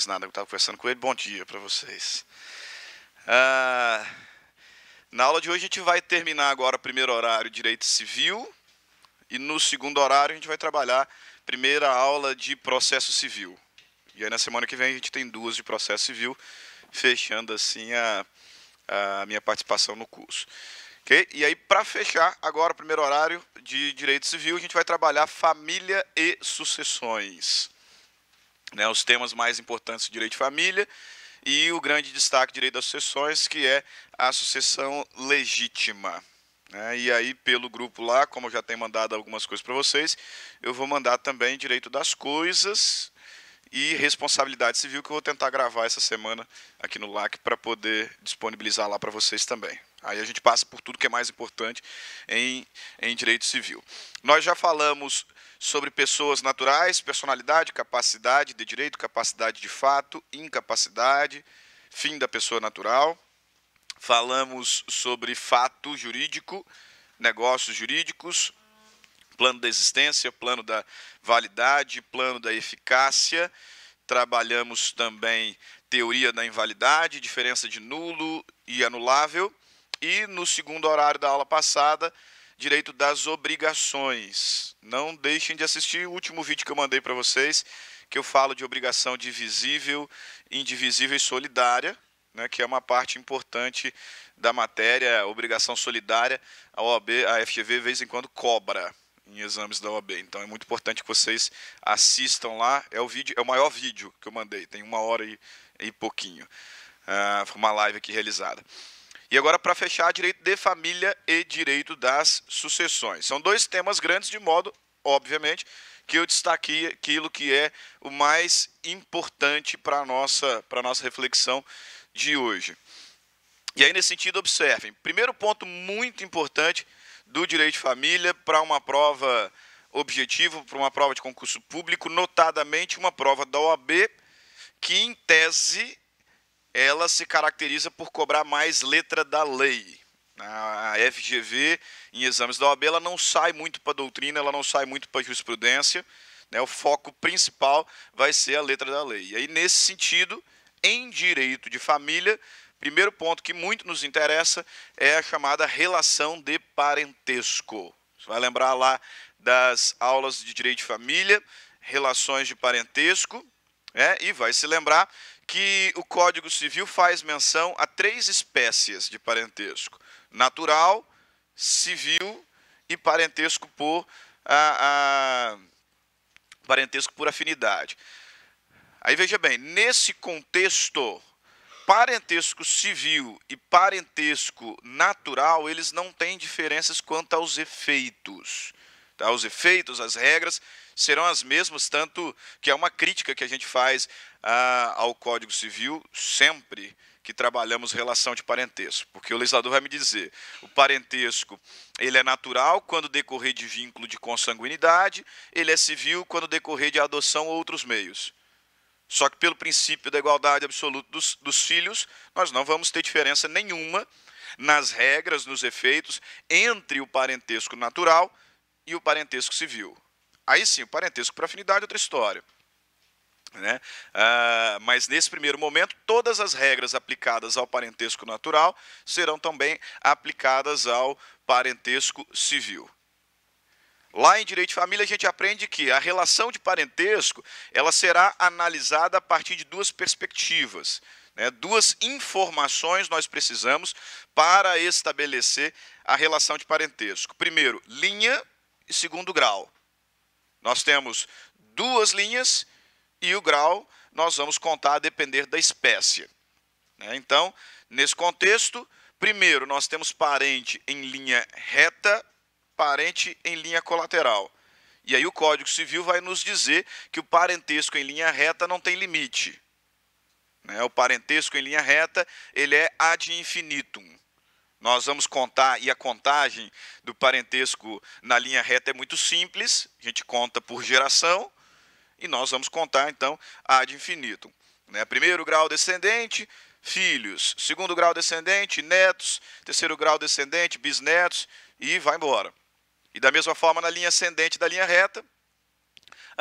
mais nada, eu estava conversando com ele. Bom dia para vocês. Ah, na aula de hoje a gente vai terminar agora o primeiro horário Direito Civil e no segundo horário a gente vai trabalhar primeira aula de Processo Civil. E aí na semana que vem a gente tem duas de Processo Civil, fechando assim a, a minha participação no curso. Okay? E aí, para fechar, agora o primeiro horário de Direito Civil, a gente vai trabalhar família e sucessões né, os temas mais importantes do direito de família e o grande destaque do direito das sucessões, que é a sucessão legítima. Né. E aí, pelo grupo lá, como eu já tenho mandado algumas coisas para vocês, eu vou mandar também direito das coisas e responsabilidade civil, que eu vou tentar gravar essa semana aqui no LAC para poder disponibilizar lá para vocês também. Aí a gente passa por tudo que é mais importante em, em direito civil. Nós já falamos sobre pessoas naturais, personalidade, capacidade de direito, capacidade de fato, incapacidade, fim da pessoa natural. Falamos sobre fato jurídico, negócios jurídicos, plano da existência, plano da validade, plano da eficácia. Trabalhamos também teoria da invalidade, diferença de nulo e anulável e no segundo horário da aula passada, direito das obrigações. Não deixem de assistir o último vídeo que eu mandei para vocês, que eu falo de obrigação divisível, indivisível e solidária, né, que é uma parte importante da matéria, obrigação solidária, a OAB, a FGV, de vez em quando cobra em exames da OAB. Então é muito importante que vocês assistam lá. É o vídeo, é o maior vídeo que eu mandei, tem uma hora e, e pouquinho. Uh, foi uma live aqui realizada. E agora, para fechar, direito de família e direito das sucessões. São dois temas grandes, de modo, obviamente, que eu destaquei aquilo que é o mais importante para a nossa, nossa reflexão de hoje. E aí, nesse sentido, observem. Primeiro ponto muito importante do direito de família para uma prova objetiva para uma prova de concurso público, notadamente uma prova da OAB, que em tese ela se caracteriza por cobrar mais letra da lei. A FGV, em exames da OAB, ela não sai muito para doutrina, ela não sai muito para jurisprudência. Né? O foco principal vai ser a letra da lei. E aí, nesse sentido, em direito de família, primeiro ponto que muito nos interessa é a chamada relação de parentesco. Você vai lembrar lá das aulas de direito de família, relações de parentesco, né? e vai se lembrar que o Código Civil faz menção a três espécies de parentesco: natural, civil e parentesco por a, a, parentesco por afinidade. Aí veja bem, nesse contexto, parentesco civil e parentesco natural, eles não têm diferenças quanto aos efeitos. Tá? Os efeitos, as regras serão as mesmas, tanto que é uma crítica que a gente faz ao Código Civil sempre que trabalhamos relação de parentesco, porque o legislador vai me dizer, o parentesco ele é natural quando decorrer de vínculo de consanguinidade, ele é civil quando decorrer de adoção ou outros meios. Só que pelo princípio da igualdade absoluta dos, dos filhos, nós não vamos ter diferença nenhuma nas regras, nos efeitos entre o parentesco natural e o parentesco civil. Aí sim, o parentesco por afinidade é outra história. Né? Uh, mas nesse primeiro momento, todas as regras aplicadas ao parentesco natural serão também aplicadas ao parentesco civil. Lá em Direito de Família a gente aprende que a relação de parentesco ela será analisada a partir de duas perspectivas. Né? Duas informações nós precisamos para estabelecer a relação de parentesco. Primeiro, linha e segundo grau. Nós temos duas linhas e o grau nós vamos contar a depender da espécie. Né? Então, nesse contexto, primeiro nós temos parente em linha reta, parente em linha colateral. E aí o Código Civil vai nos dizer que o parentesco em linha reta não tem limite. Né? O parentesco em linha reta ele é ad infinitum. Nós vamos contar, e a contagem do parentesco na linha reta é muito simples, a gente conta por geração, e nós vamos contar então ad infinitum. Né? Primeiro grau descendente, filhos. Segundo grau descendente, netos. Terceiro grau descendente, bisnetos. E vai embora. E da mesma forma, na linha ascendente da linha reta,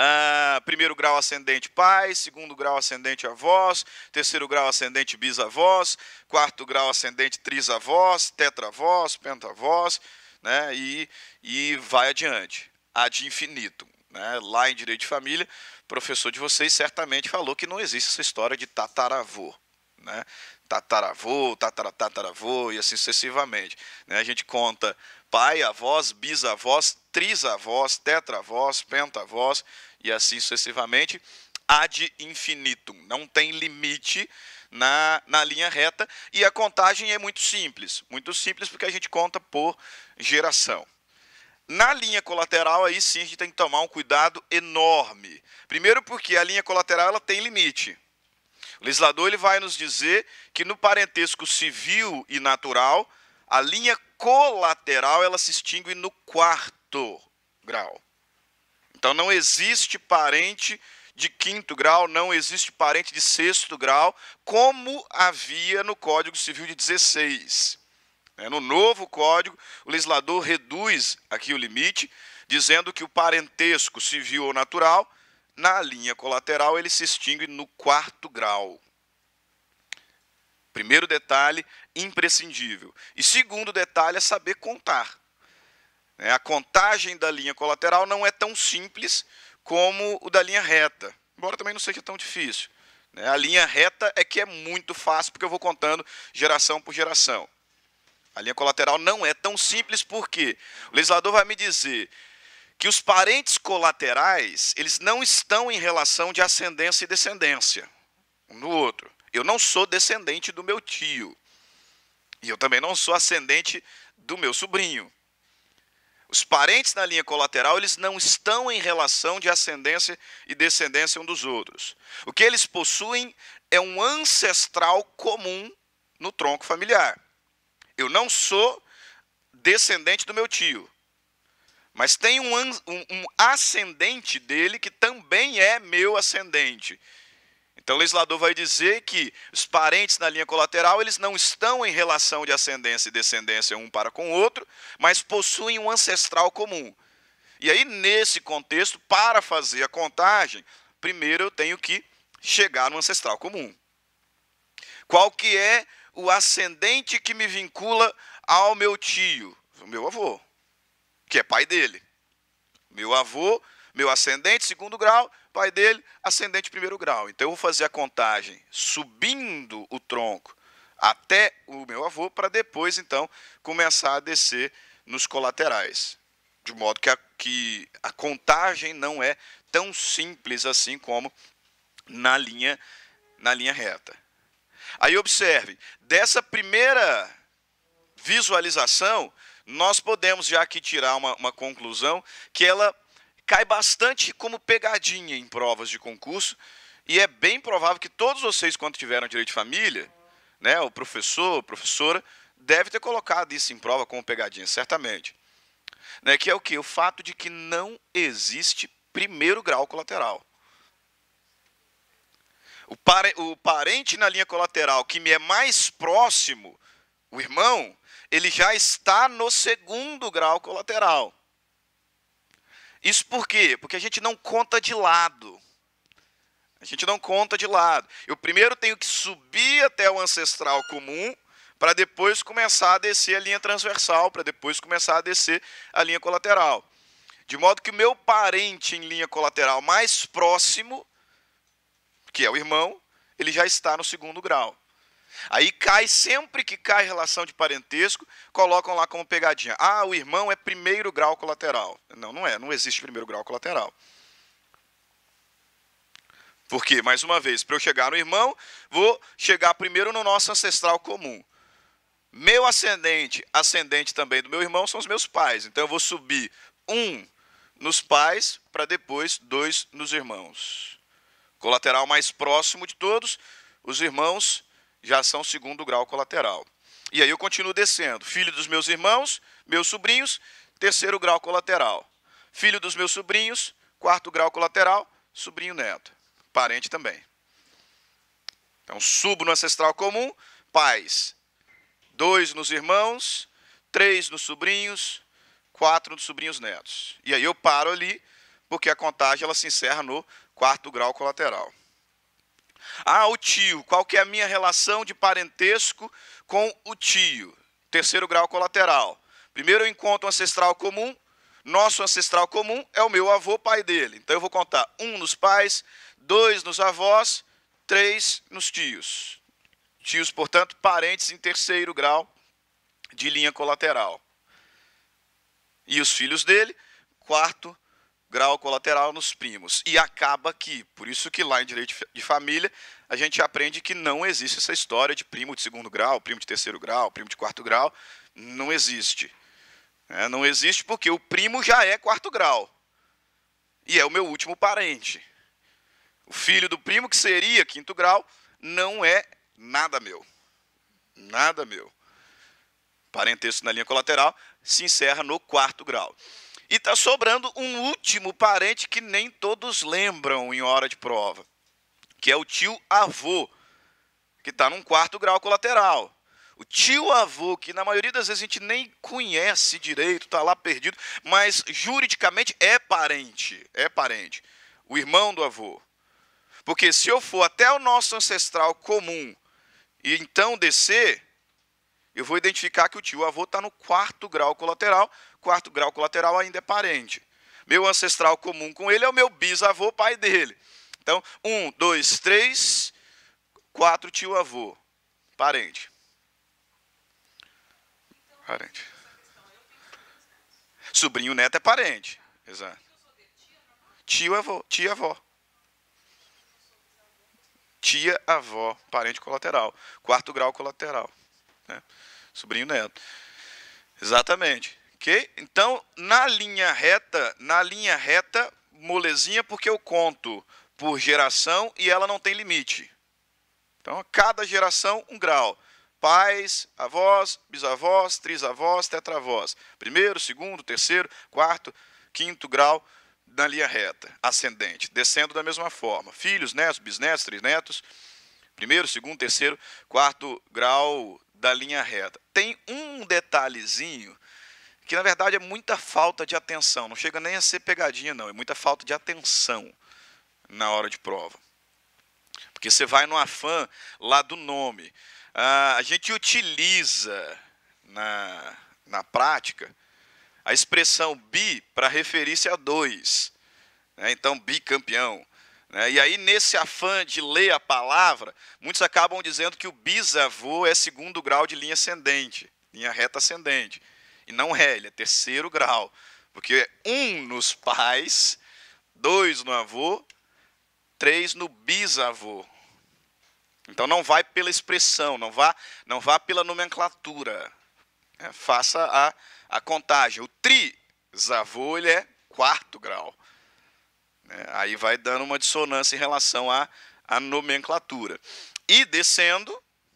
ah, primeiro grau ascendente pais, segundo grau ascendente avós, terceiro grau ascendente bisavós, quarto grau ascendente trisavós, tetravós, pentavós, né? e, e vai adiante, ad infinito né, lá em Direito de Família, professor de vocês certamente falou que não existe essa história de tataravô. Né? Tataravô, tataravô e assim sucessivamente. Né? A gente conta pai, avós, bisavós, trisavós, tetravós, pentavós e assim sucessivamente ad infinitum. Não tem limite na, na linha reta. E a contagem é muito simples. Muito simples porque a gente conta por geração. Na linha colateral, aí sim a gente tem que tomar um cuidado enorme. Primeiro, porque a linha colateral ela tem limite. O legislador ele vai nos dizer que no parentesco civil e natural, a linha colateral ela se extingue no quarto grau. Então não existe parente de quinto grau, não existe parente de sexto grau, como havia no Código Civil de 16. Né? No novo código, o legislador reduz aqui o limite, dizendo que o parentesco civil ou natural, na linha colateral, ele se extingue no quarto grau. Primeiro detalhe, imprescindível. E segundo detalhe é saber contar. Né? A contagem da linha colateral não é tão simples como o da linha reta, embora também não seja tão difícil. Né? A linha reta é que é muito fácil, porque eu vou contando geração por geração. A linha colateral não é tão simples porque o legislador vai me dizer que os parentes colaterais, eles não estão em relação de ascendência e descendência um no outro. Eu não sou descendente do meu tio. E eu também não sou ascendente do meu sobrinho. Os parentes na linha colateral, eles não estão em relação de ascendência e descendência um dos outros. O que eles possuem é um ancestral comum no tronco familiar. Eu não sou descendente do meu tio, mas tem um, um, um ascendente dele que também é meu ascendente. Então o legislador vai dizer que os parentes na linha colateral, eles não estão em relação de ascendência e descendência um para com o outro, mas possuem um ancestral comum. E aí nesse contexto, para fazer a contagem, primeiro eu tenho que chegar no ancestral comum. Qual que é o ascendente que me vincula ao meu tio, meu avô, que é pai dele. Meu avô, meu ascendente, segundo grau, pai dele, ascendente, primeiro grau. Então eu vou fazer a contagem subindo o tronco até o meu avô, para depois, então, começar a descer nos colaterais. De modo que a, que a contagem não é tão simples assim como na linha, na linha reta. Aí observe, dessa primeira visualização, nós podemos já aqui tirar uma, uma conclusão que ela cai bastante como pegadinha em provas de concurso, e é bem provável que todos vocês, quando tiveram direito de família, né, o professor, professora, deve ter colocado isso em prova como pegadinha, certamente. Né, que é o que? O fato de que não existe primeiro grau colateral. O, pare, o parente na linha colateral que me é mais próximo, o irmão, ele já está no segundo grau colateral. Isso por quê? Porque a gente não conta de lado. A gente não conta de lado. Eu primeiro tenho que subir até o ancestral comum para depois começar a descer a linha transversal, para depois começar a descer a linha colateral. De modo que o meu parente em linha colateral mais próximo que é o irmão, ele já está no segundo grau. Aí cai, sempre que cai relação de parentesco, colocam lá como pegadinha. Ah, o irmão é primeiro grau colateral. Não, não é, não existe primeiro grau colateral. Porque, mais uma vez, para eu chegar no irmão, vou chegar primeiro no nosso ancestral comum. Meu ascendente, ascendente também do meu irmão, são os meus pais. Então eu vou subir um nos pais para depois dois nos irmãos. Colateral mais próximo de todos, os irmãos já são segundo grau colateral. E aí eu continuo descendo. Filho dos meus irmãos, meus sobrinhos, terceiro grau colateral. Filho dos meus sobrinhos, quarto grau colateral, sobrinho neto. Parente também. Então, subo no ancestral comum, pais. Dois nos irmãos, três nos sobrinhos, quatro nos sobrinhos netos. E aí eu paro ali, porque a contagem ela se encerra no quarto grau colateral. Ah, o tio. Qual que é a minha relação de parentesco com o tio? Terceiro grau colateral. Primeiro eu encontro um ancestral comum. Nosso ancestral comum é o meu avô, pai dele. Então eu vou contar um nos pais, dois nos avós, três nos tios. Tios, portanto, parentes em terceiro grau de linha colateral. E os filhos dele, quarto grau grau colateral nos primos. E acaba aqui. Por isso que lá em direito de família a gente aprende que não existe essa história de primo de segundo grau, primo de terceiro grau, primo de quarto grau. Não existe. É, não existe porque o primo já é quarto grau. E é o meu último parente. O filho do primo, que seria quinto grau, não é nada meu. Nada meu. Parentesco na linha colateral se encerra no quarto grau. E está sobrando um último parente que nem todos lembram em hora de prova, que é o tio avô, que está num quarto grau colateral. O tio avô, que na maioria das vezes a gente nem conhece direito, está lá perdido, mas juridicamente é parente, é parente. O irmão do avô. Porque se eu for até o nosso ancestral comum e então descer, eu vou identificar que o tio avô está no quarto grau colateral, quarto grau colateral ainda é parente. Meu ancestral comum com ele é o meu bisavô, pai dele. Então, um, dois, três, quatro tio-avô, parente. Parente. Sobrinho neto é parente. Exato. Tio-avô, tia-avó. Tia-avó, parente colateral. Quarto grau colateral. Né? Sobrinho neto. Exatamente. OK? Então, na linha reta, na linha reta, molezinha porque eu conto por geração e ela não tem limite. Então, a cada geração um grau. Pais, avós, bisavós, trisavós, tetravós. Primeiro, segundo, terceiro, quarto, quinto grau na linha reta, ascendente, descendo da mesma forma. Filhos, netos, bisnetos, trisnetos, primeiro, segundo, terceiro, quarto grau da linha reta. Tem um detalhezinho que na verdade é muita falta de atenção. Não chega nem a ser pegadinha, não. É muita falta de atenção na hora de prova. Porque você vai no afã lá do nome. Ah, a gente utiliza na, na prática a expressão bi para referir-se a dois. Né? Então, bicampeão. Né? E aí, nesse afã de ler a palavra, muitos acabam dizendo que o bisavô é segundo grau de linha ascendente, linha reta ascendente. E não é, ele é terceiro grau. Porque é um nos pais, dois no avô, três no bisavô. Então não vai pela expressão, não vá, não vá pela nomenclatura. É, faça a, a contagem. O trisavô ele é quarto grau. É, aí vai dando uma dissonância em relação à, à nomenclatura. E descendo,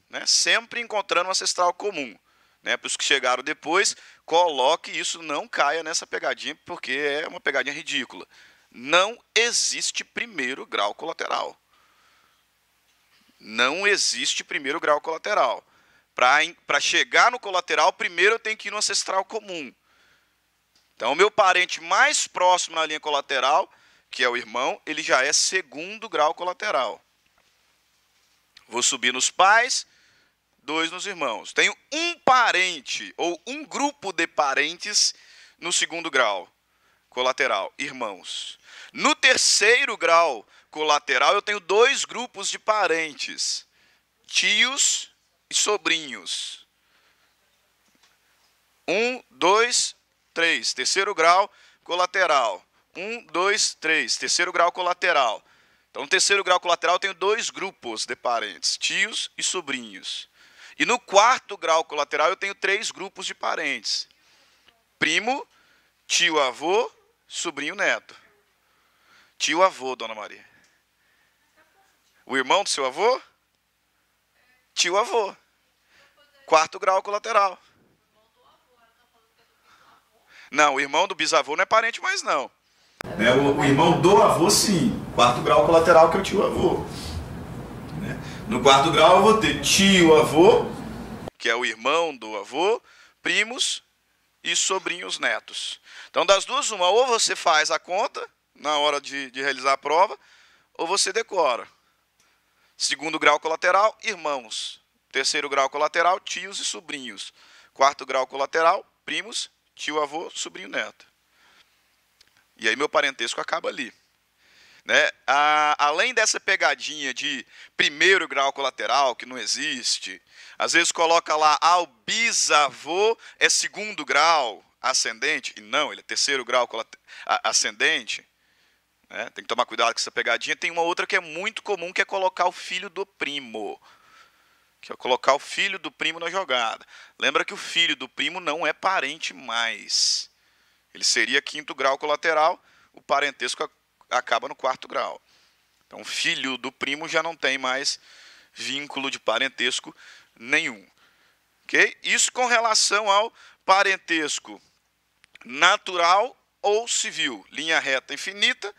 né, sempre encontrando um ancestral comum né, para os que chegaram depois, coloque isso, não caia nessa pegadinha, porque é uma pegadinha ridícula. Não existe primeiro grau colateral. Não existe primeiro grau colateral. Para chegar no colateral, primeiro eu tenho que ir no ancestral comum. Então, o meu parente mais próximo na linha colateral, que é o irmão, ele já é segundo grau colateral. Vou subir nos pais, dois nos irmãos. Tenho um parente ou um grupo de parentes no segundo grau colateral, irmãos. No terceiro grau colateral, eu tenho dois grupos de parentes: tios e sobrinhos. Um, dois, três. Terceiro grau colateral. Um, dois, três. Terceiro grau colateral. Então, no terceiro grau colateral, eu tenho dois grupos de parentes: tios e sobrinhos. E no quarto grau colateral eu tenho três grupos de parentes: primo, tio avô, sobrinho neto. Tio avô, dona Maria. O irmão do seu avô? Tio avô. Quarto grau colateral. Não, o irmão do bisavô não é parente mais não. É, o, irmão do avô sim. Quarto grau colateral que é o tio avô. No quarto grau eu vou ter tio, avô, que é o irmão do avô, primos e sobrinhos netos. Então, das duas, uma, ou você faz a conta na hora de, de realizar a prova, ou você decora. Segundo grau colateral, irmãos. Terceiro grau colateral, tios e sobrinhos. Quarto grau colateral, primos, tio, avô, sobrinho, neto. E aí meu parentesco acaba ali. Né? A, além dessa pegadinha de primeiro grau colateral, que não existe, às vezes coloca lá, ah, bisavô é segundo grau ascendente, e não, ele é terceiro grau ascendente. Né? Tem que tomar cuidado com essa pegadinha. Tem uma outra que é muito comum, que é colocar o filho do primo. Que é colocar o filho do primo na jogada. Lembra que o filho do primo não é parente mais. Ele seria quinto grau colateral, o parentesco acaba no quarto grau. Então, filho do primo já não tem mais vínculo de parentesco nenhum. Okay? Isso com relação ao parentesco natural ou civil. Linha reta infinita,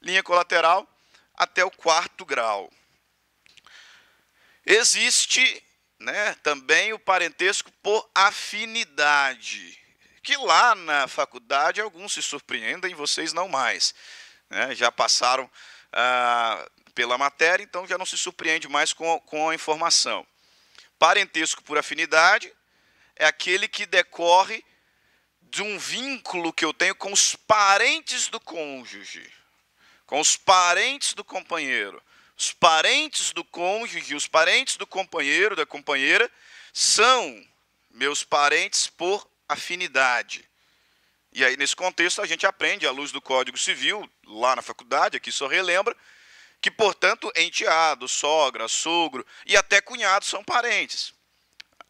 linha colateral até o quarto grau. Existe né, também o parentesco por afinidade, que lá na faculdade alguns se surpreendem, vocês não mais né, já passaram ah, pela matéria, então já não se surpreende mais com, com a informação. Parentesco por afinidade é aquele que decorre de um vínculo que eu tenho com os parentes do cônjuge, com os parentes do companheiro. Os parentes do cônjuge, os parentes do companheiro, da companheira, são meus parentes por afinidade. E aí, nesse contexto, a gente aprende, à luz do Código Civil, lá na faculdade, aqui só relembra, que, portanto, enteado, sogra, sogro e até cunhado são parentes.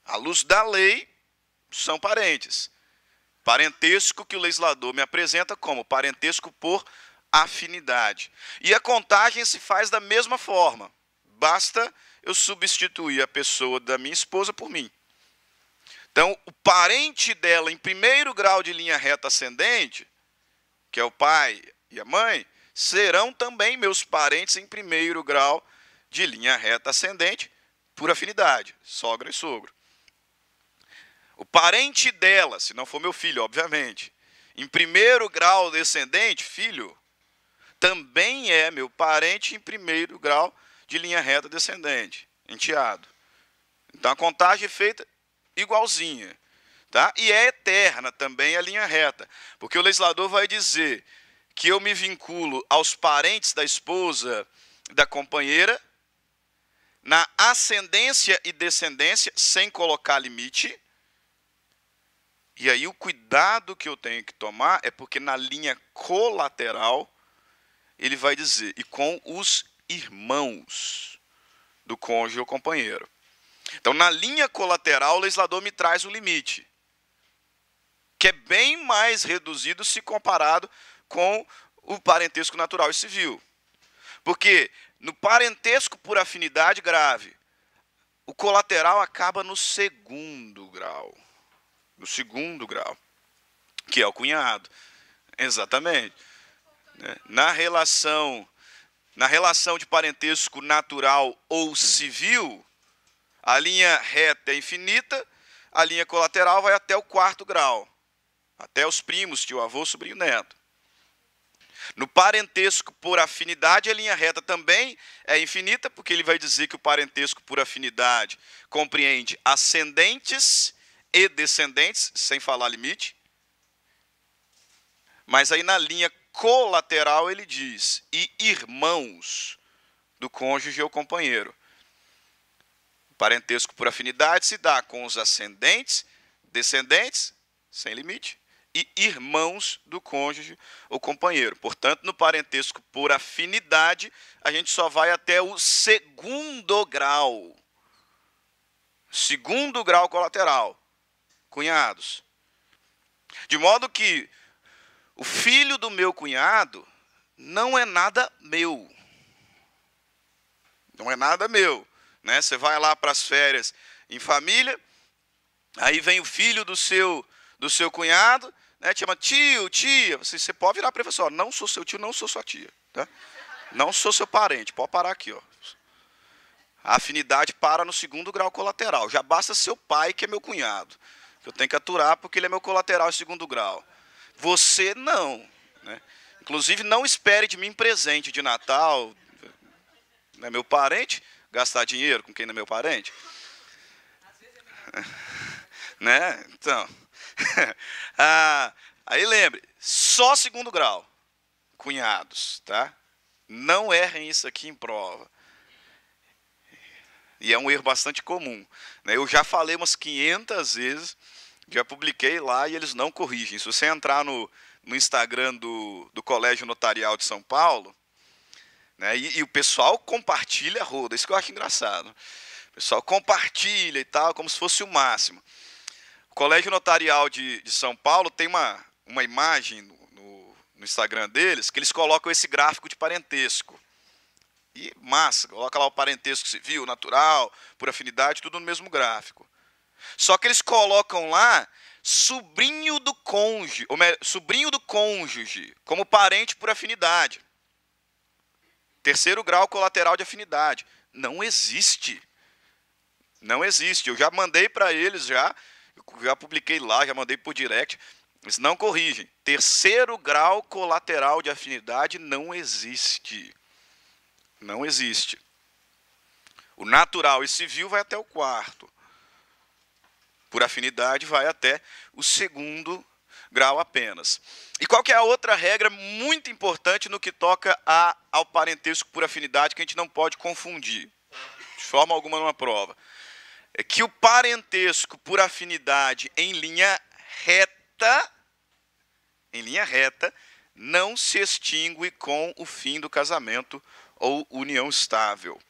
À luz da lei, são parentes. Parentesco que o legislador me apresenta como parentesco por afinidade. E a contagem se faz da mesma forma. Basta eu substituir a pessoa da minha esposa por mim. Então, o parente dela em primeiro grau de linha reta ascendente, que é o pai, e a mãe serão também meus parentes em primeiro grau de linha reta ascendente por afinidade, sogra e sogro. O parente dela, se não for meu filho, obviamente, em primeiro grau descendente, filho, também é meu parente em primeiro grau de linha reta descendente, enteado. Então a contagem é feita igualzinha, tá? E é eterna também a linha reta, porque o legislador vai dizer que eu me vinculo aos parentes da esposa, da companheira, na ascendência e descendência, sem colocar limite. E aí o cuidado que eu tenho que tomar é porque na linha colateral ele vai dizer e com os irmãos do cônjuge ou companheiro. Então na linha colateral o legislador me traz o limite, que é bem mais reduzido se comparado com o parentesco natural e civil. Porque no parentesco por afinidade grave, o colateral acaba no segundo grau. No segundo grau, que é o cunhado. Exatamente. Né? Na relação na relação de parentesco natural ou civil, a linha reta é infinita, a linha colateral vai até o quarto grau, até os primos, tio avô, sobrinho, neto. No parentesco por afinidade, a linha reta também é infinita, porque ele vai dizer que o parentesco por afinidade compreende ascendentes e descendentes, sem falar limite. Mas aí na linha colateral ele diz: e irmãos do cônjuge ou companheiro. O parentesco por afinidade se dá com os ascendentes, descendentes, sem limite e irmãos do cônjuge ou companheiro. Portanto, no parentesco por afinidade, a gente só vai até o segundo grau. Segundo grau colateral. Cunhados. De modo que o filho do meu cunhado não é nada meu. Não é nada meu. Né? Você vai lá para as férias em família, aí vem o filho do seu, do seu cunhado, né, chama tio, tia, você, você pode virar professor, assim, não sou seu tio, não sou sua tia. Tá? Não sou seu parente, pode parar aqui. Ó. A afinidade para no segundo grau colateral. Já basta seu pai, que é meu cunhado. eu tenho que aturar porque ele é meu colateral em segundo grau. Você não. Né? Inclusive, não espere de mim presente de Natal. Não é meu parente? Gastar dinheiro com quem não é meu parente? né? Então. ah, aí lembre, só segundo grau, cunhados, tá? Não errem isso aqui em prova. E é um erro bastante comum. Né? Eu já falei umas 500 vezes, já publiquei lá e eles não corrigem. Se você entrar no, no Instagram do, do Colégio Notarial de São Paulo, né? E, e, o pessoal compartilha roda, isso que eu acho engraçado. O pessoal compartilha e tal, como se fosse o máximo. Colégio Notarial de, de São Paulo tem uma, uma imagem no, no, no Instagram deles que eles colocam esse gráfico de parentesco. E massa, coloca lá o parentesco civil, natural, por afinidade, tudo no mesmo gráfico. Só que eles colocam lá sobrinho do cônjuge, ou melhor, sobrinho do cônjuge, como parente por afinidade. Terceiro grau colateral de afinidade. Não existe. Não existe. Eu já mandei para eles já já publiquei lá, já mandei por direct. Eles não corrigem. Terceiro grau colateral de afinidade não existe. Não existe. O natural e civil vai até o quarto. Por afinidade, vai até o segundo grau apenas. E qual que é a outra regra muito importante no que toca a, ao parentesco por afinidade que a gente não pode confundir de forma alguma numa prova? É que o parentesco por afinidade em linha reta, em linha reta, não se extingue com o fim do casamento ou união estável.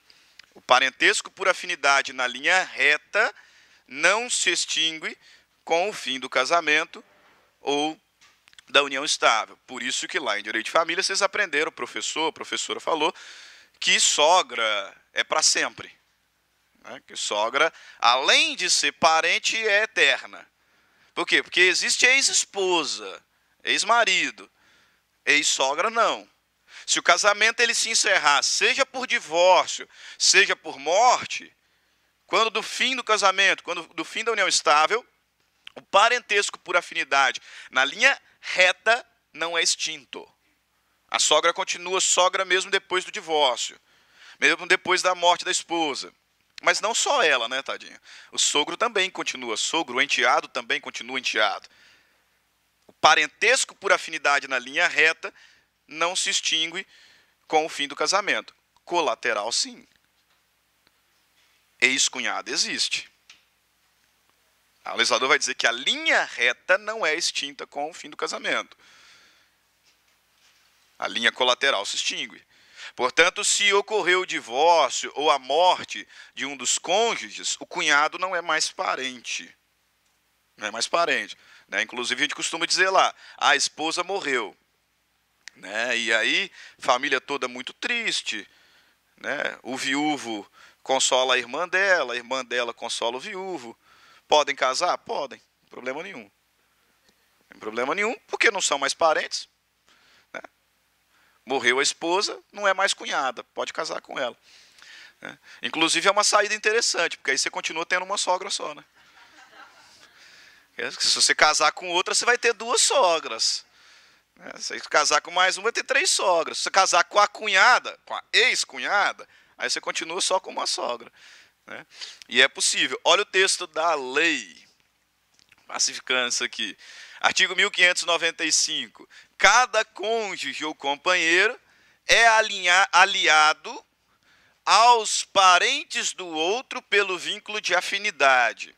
O parentesco por afinidade na linha reta não se extingue com o fim do casamento ou da união estável. Por isso que lá em direito de família vocês aprenderam, o professor, a professora falou, que sogra é para sempre. Né? Que sogra, além de ser parente, é eterna. Por quê? Porque existe ex-esposa, ex-marido. Ex-sogra, não. Se o casamento ele se encerrar, seja por divórcio, seja por morte, quando do fim do casamento, quando do fim da união estável, o parentesco por afinidade na linha reta não é extinto. A sogra continua sogra mesmo depois do divórcio, mesmo depois da morte da esposa. Mas não só ela, né, tadinha? O sogro também continua sogro, o enteado também continua enteado. O parentesco por afinidade na linha reta não se extingue com o fim do casamento. Colateral, sim. Ex-cunhado existe. O legislador vai dizer que a linha reta não é extinta com o fim do casamento. A linha colateral se extingue. Portanto, se ocorreu o divórcio ou a morte de um dos cônjuges, o cunhado não é mais parente. Não é mais parente. Né? Inclusive, a gente costuma dizer lá: a esposa morreu. Né? E aí, família toda muito triste. Né? O viúvo consola a irmã dela, a irmã dela consola o viúvo. Podem casar? Podem, problema nenhum. Não tem problema nenhum, porque não são mais parentes. Morreu a esposa, não é mais cunhada, pode casar com ela. É. Inclusive é uma saída interessante, porque aí você continua tendo uma sogra só. Né? Se você casar com outra, você vai ter duas sogras. Né? Se casar com mais uma, vai ter três sogras. Se você casar com a cunhada, com a ex-cunhada, aí você continua só com uma sogra. Né? E é possível. Olha o texto da lei, pacificando isso aqui. Artigo 1595. Cada cônjuge ou companheiro é aliado aos parentes do outro pelo vínculo de afinidade.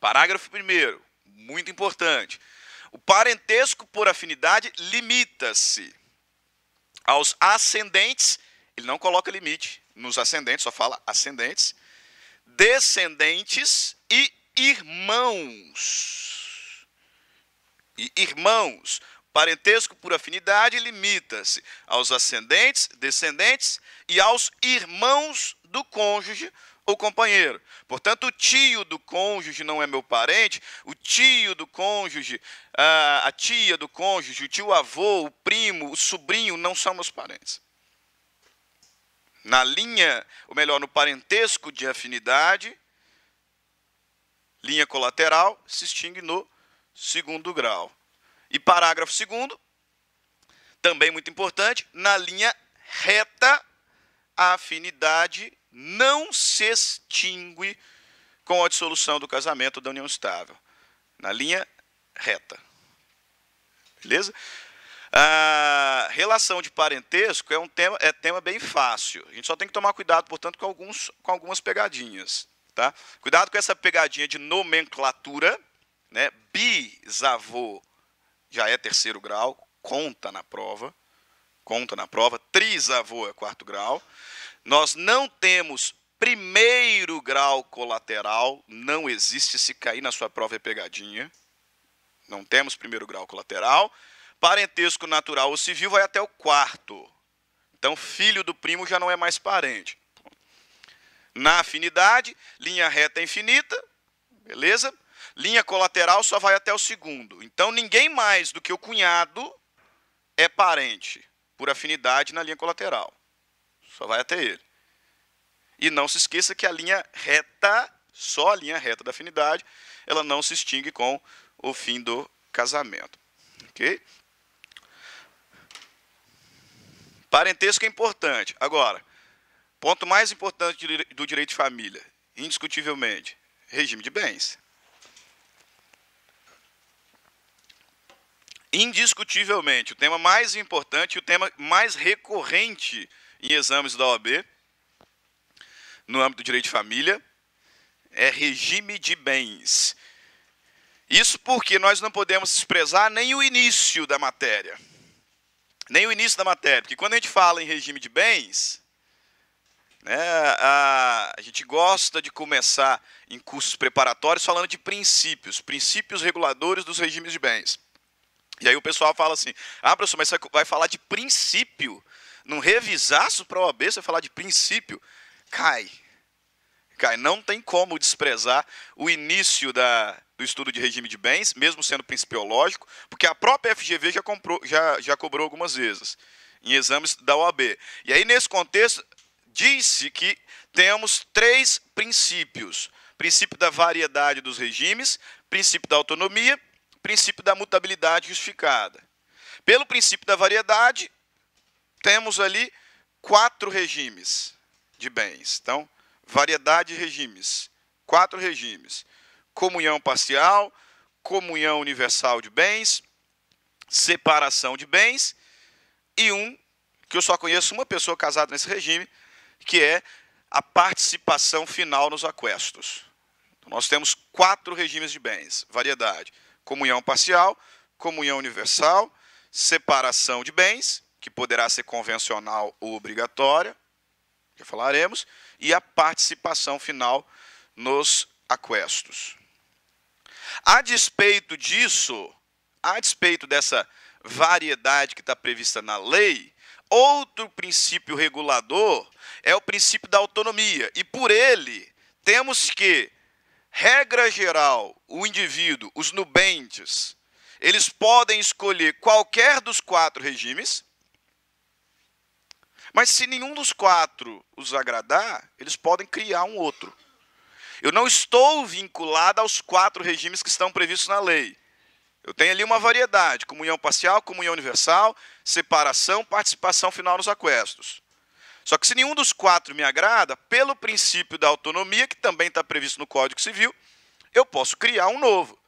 Parágrafo 1. Muito importante. O parentesco por afinidade limita-se aos ascendentes, ele não coloca limite nos ascendentes, só fala ascendentes, descendentes e irmãos. E irmãos, parentesco por afinidade limita-se aos ascendentes, descendentes e aos irmãos do cônjuge ou companheiro. Portanto, o tio do cônjuge não é meu parente, o tio do cônjuge, a tia do cônjuge, o tio avô, o primo, o sobrinho não são meus parentes. Na linha, ou melhor, no parentesco de afinidade, linha colateral, se extingue no segundo grau. E parágrafo segundo, também muito importante, na linha reta, a afinidade não se extingue com a dissolução do casamento da união estável. Na linha reta. Beleza? A relação de parentesco é um tema, é tema bem fácil. A gente só tem que tomar cuidado, portanto, com, alguns, com algumas pegadinhas. Tá? Cuidado com essa pegadinha de nomenclatura, né? Bisavô já é terceiro grau, conta na prova. Conta na prova. Trisavô é quarto grau. Nós não temos primeiro grau colateral, não existe. Se cair na sua prova é pegadinha. Não temos primeiro grau colateral. Parentesco natural ou civil vai até o quarto. Então, filho do primo já não é mais parente. Na afinidade, linha reta infinita, beleza? Linha colateral só vai até o segundo. Então, ninguém mais do que o cunhado é parente, por afinidade, na linha colateral. Só vai até ele. E não se esqueça que a linha reta, só a linha reta da afinidade, ela não se extingue com o fim do casamento. Ok? Parentesco é importante. Agora, ponto mais importante do direito de família, indiscutivelmente, regime de bens. indiscutivelmente, o tema mais importante, o tema mais recorrente em exames da OAB, no âmbito do direito de família, é regime de bens. Isso porque nós não podemos desprezar nem o início da matéria. Nem o início da matéria. Porque quando a gente fala em regime de bens, né, a, a gente gosta de começar em cursos preparatórios falando de princípios, princípios reguladores dos regimes de bens. E aí o pessoal fala assim: ah, professor, mas você vai falar de princípio. Num revisaço para a OAB, você falar de princípio. Cai. Cai. Não tem como desprezar o início da, do estudo de regime de bens, mesmo sendo principiológico, porque a própria FGV já, comprou, já, já cobrou algumas vezes em exames da OAB. E aí, nesse contexto, disse que temos três princípios: princípio da variedade dos regimes, princípio da autonomia princípio da mutabilidade justificada. Pelo princípio da variedade, temos ali quatro regimes de bens. Então, variedade de regimes. Quatro regimes: comunhão parcial, comunhão universal de bens, separação de bens e um que eu só conheço uma pessoa casada nesse regime, que é a participação final nos aquestos. Então, nós temos quatro regimes de bens, variedade comunhão parcial, comunhão universal, separação de bens, que poderá ser convencional ou obrigatória, já falaremos, e a participação final nos aquestos. A despeito disso, a despeito dessa variedade que está prevista na lei, outro princípio regulador é o princípio da autonomia, e por ele temos que regra geral, o indivíduo, os nubentes, eles podem escolher qualquer dos quatro regimes, mas se nenhum dos quatro os agradar, eles podem criar um outro. Eu não estou vinculado aos quatro regimes que estão previstos na lei. Eu tenho ali uma variedade: comunhão parcial, comunhão universal, separação, participação final nos aquestos. Só que se nenhum dos quatro me agrada, pelo princípio da autonomia, que também está previsto no Código Civil, eu posso criar um novo,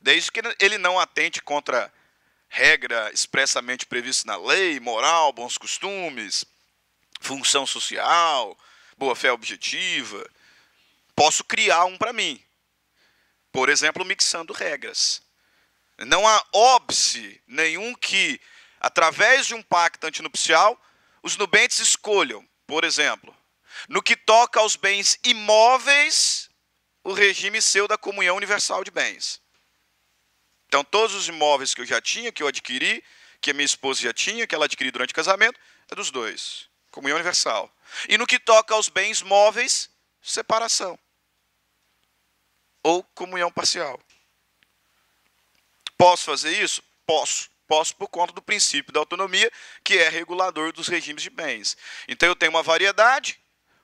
desde que ele não atente contra regra expressamente prevista na lei, moral, bons costumes, função social, boa-fé objetiva. Posso criar um para mim. Por exemplo, mixando regras. Não há óbice nenhum que, através de um pacto antinupcial, os nubentes escolham, por exemplo, no que toca aos bens imóveis, o regime seu da comunhão universal de bens. Então, todos os imóveis que eu já tinha, que eu adquiri, que a minha esposa já tinha, que ela adquiriu durante o casamento, é dos dois. Comunhão universal. E no que toca aos bens móveis, separação. Ou comunhão parcial. Posso fazer isso? Posso posso por conta do princípio da autonomia, que é regulador dos regimes de bens. Então eu tenho uma variedade,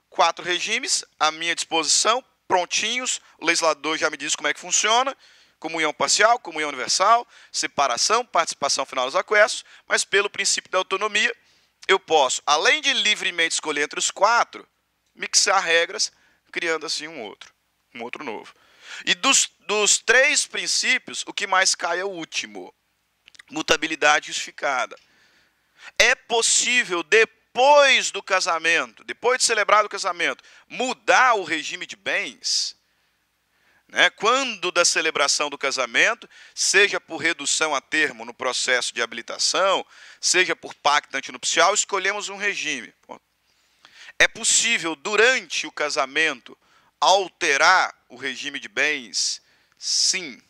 quatro regimes à minha disposição, prontinhos, o legislador já me diz como é que funciona, comunhão parcial, comunhão universal, separação, participação final dos aquestos, mas pelo princípio da autonomia, eu posso, além de livremente escolher entre os quatro, mixar regras, criando assim um outro, um outro novo. E dos, dos três princípios, o que mais cai é o último, mutabilidade justificada. É possível, depois do casamento, depois de celebrado o casamento, mudar o regime de bens, né, quando da celebração do casamento, seja por redução a termo no processo de habilitação, seja por pacto antinupcial, escolhemos um regime. É possível, durante o casamento, alterar o regime de bens? Sim,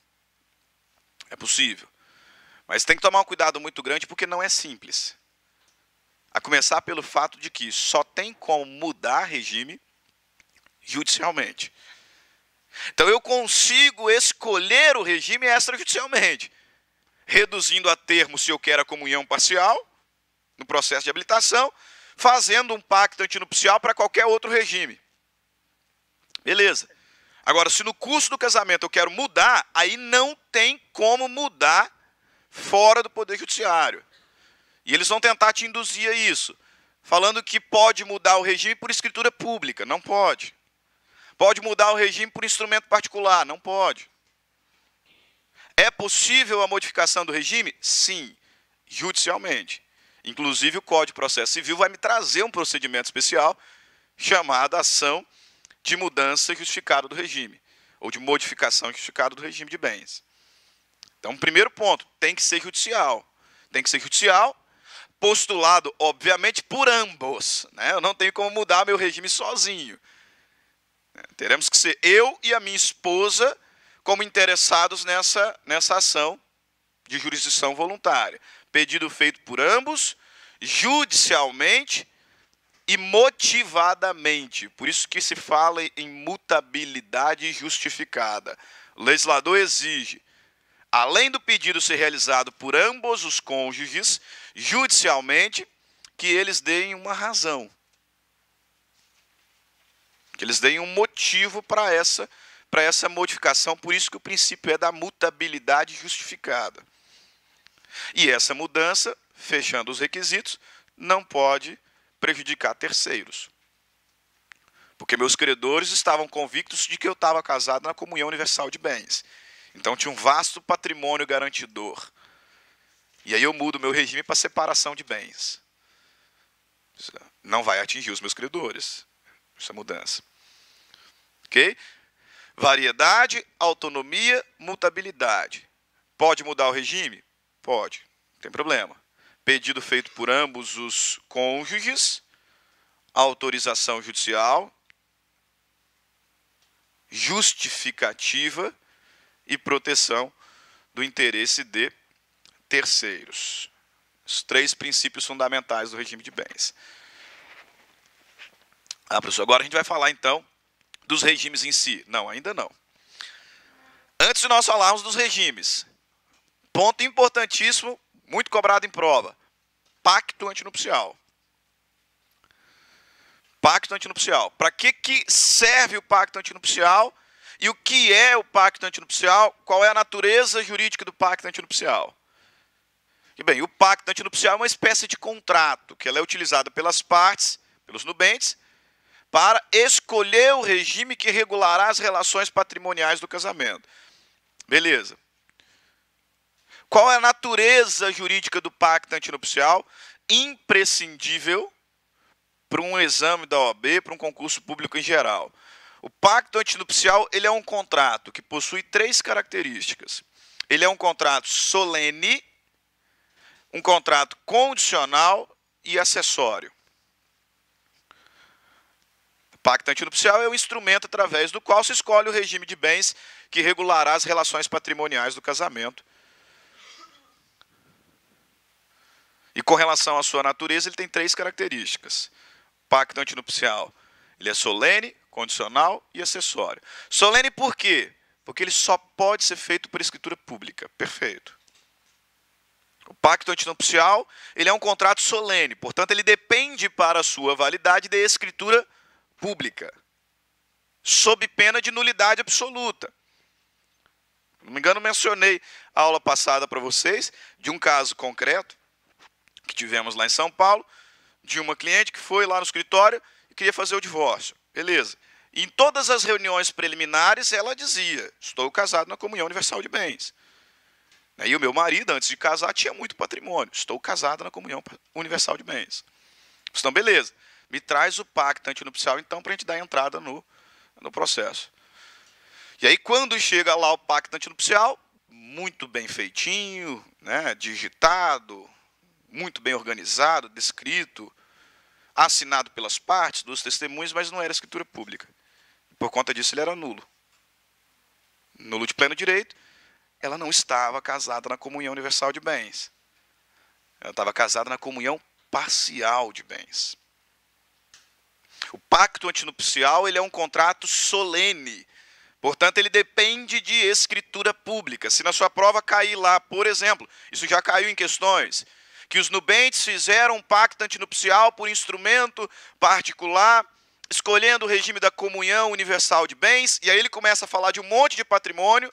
é possível. Mas tem que tomar um cuidado muito grande porque não é simples. A começar pelo fato de que só tem como mudar regime judicialmente. Então eu consigo escolher o regime extrajudicialmente, reduzindo a termo se eu quero a comunhão parcial no processo de habilitação, fazendo um pacto antinupcial para qualquer outro regime. Beleza. Agora, se no curso do casamento eu quero mudar, aí não tem como mudar fora do poder judiciário. E eles vão tentar te induzir a isso, falando que pode mudar o regime por escritura pública. Não pode. Pode mudar o regime por instrumento particular. Não pode. É possível a modificação do regime? Sim, judicialmente. Inclusive, o Código de Processo Civil vai me trazer um procedimento especial chamado ação de mudança justificada do regime, ou de modificação justificada do regime de bens. Então, primeiro ponto, tem que ser judicial. Tem que ser judicial, postulado, obviamente, por ambos. Né? Eu não tenho como mudar meu regime sozinho. É, teremos que ser eu e a minha esposa como interessados nessa, nessa ação de jurisdição voluntária. Pedido feito por ambos, judicialmente e motivadamente. Por isso que se fala em mutabilidade justificada. O legislador exige além do pedido ser realizado por ambos os cônjuges, judicialmente, que eles deem uma razão. Que eles deem um motivo para essa, para essa modificação, por isso que o princípio é da mutabilidade justificada. E essa mudança, fechando os requisitos, não pode prejudicar terceiros. Porque meus credores estavam convictos de que eu estava casado na comunhão universal de bens. Então tinha um vasto patrimônio garantidor. E aí eu mudo meu regime para separação de bens. Não vai atingir os meus credores, essa mudança. Ok? Variedade, autonomia, mutabilidade. Pode mudar o regime? Pode, não tem problema. Pedido feito por ambos os cônjuges, autorização judicial, justificativa e proteção do interesse de terceiros. Os três princípios fundamentais do regime de bens. Ah, professor, agora a gente vai falar então dos regimes em si. Não, ainda não. Antes de nós falarmos dos regimes, ponto importantíssimo, muito cobrado em prova: pacto antinupcial. Pacto antinupcial. Para que, que serve o pacto antinupcial? E o que é o pacto antinupcial? Qual é a natureza jurídica do pacto antinupcial? E bem, o pacto antinupcial é uma espécie de contrato que ela é utilizada pelas partes, pelos nubentes, para escolher o regime que regulará as relações patrimoniais do casamento. Beleza. Qual é a natureza jurídica do pacto antinupcial? Imprescindível para um exame da OAB, para um concurso público em geral. O pacto antinupcial ele é um contrato que possui três características. Ele é um contrato solene, um contrato condicional e acessório. O pacto antinupcial é o instrumento através do qual se escolhe o regime de bens que regulará as relações patrimoniais do casamento. E com relação à sua natureza, ele tem três características. O pacto antinupcial ele é solene, condicional e acessório. Solene por quê? Porque ele só pode ser feito por escritura pública. Perfeito. O pacto antinupcial, ele é um contrato solene, portanto ele depende para a sua validade de escritura pública, sob pena de nulidade absoluta. Não me engano, mencionei a aula passada para vocês de um caso concreto que tivemos lá em São Paulo, de uma cliente que foi lá no escritório e queria fazer o divórcio. Beleza. Em todas as reuniões preliminares, ela dizia: Estou casado na comunhão universal de bens. Né, e o meu marido, antes de casar, tinha muito patrimônio. Estou casado na comunhão universal de bens. Então, beleza. Me traz o pacto antinupcial, então, para a gente dar entrada no, no processo. E aí, quando chega lá o pacto antinupcial, muito bem feitinho, né, digitado, muito bem organizado, descrito, assinado pelas partes, dos testemunhos, mas não era escritura pública. Por conta disso, ele era nulo. Nulo de pleno direito, ela não estava casada na comunhão universal de bens. Ela estava casada na comunhão parcial de bens. O pacto antinupcial ele é um contrato solene. Portanto, ele depende de escritura pública. Se na sua prova cair lá, por exemplo, isso já caiu em questões, que os nubentes fizeram um pacto antinupcial por instrumento particular, escolhendo o regime da comunhão universal de bens, e aí ele começa a falar de um monte de patrimônio,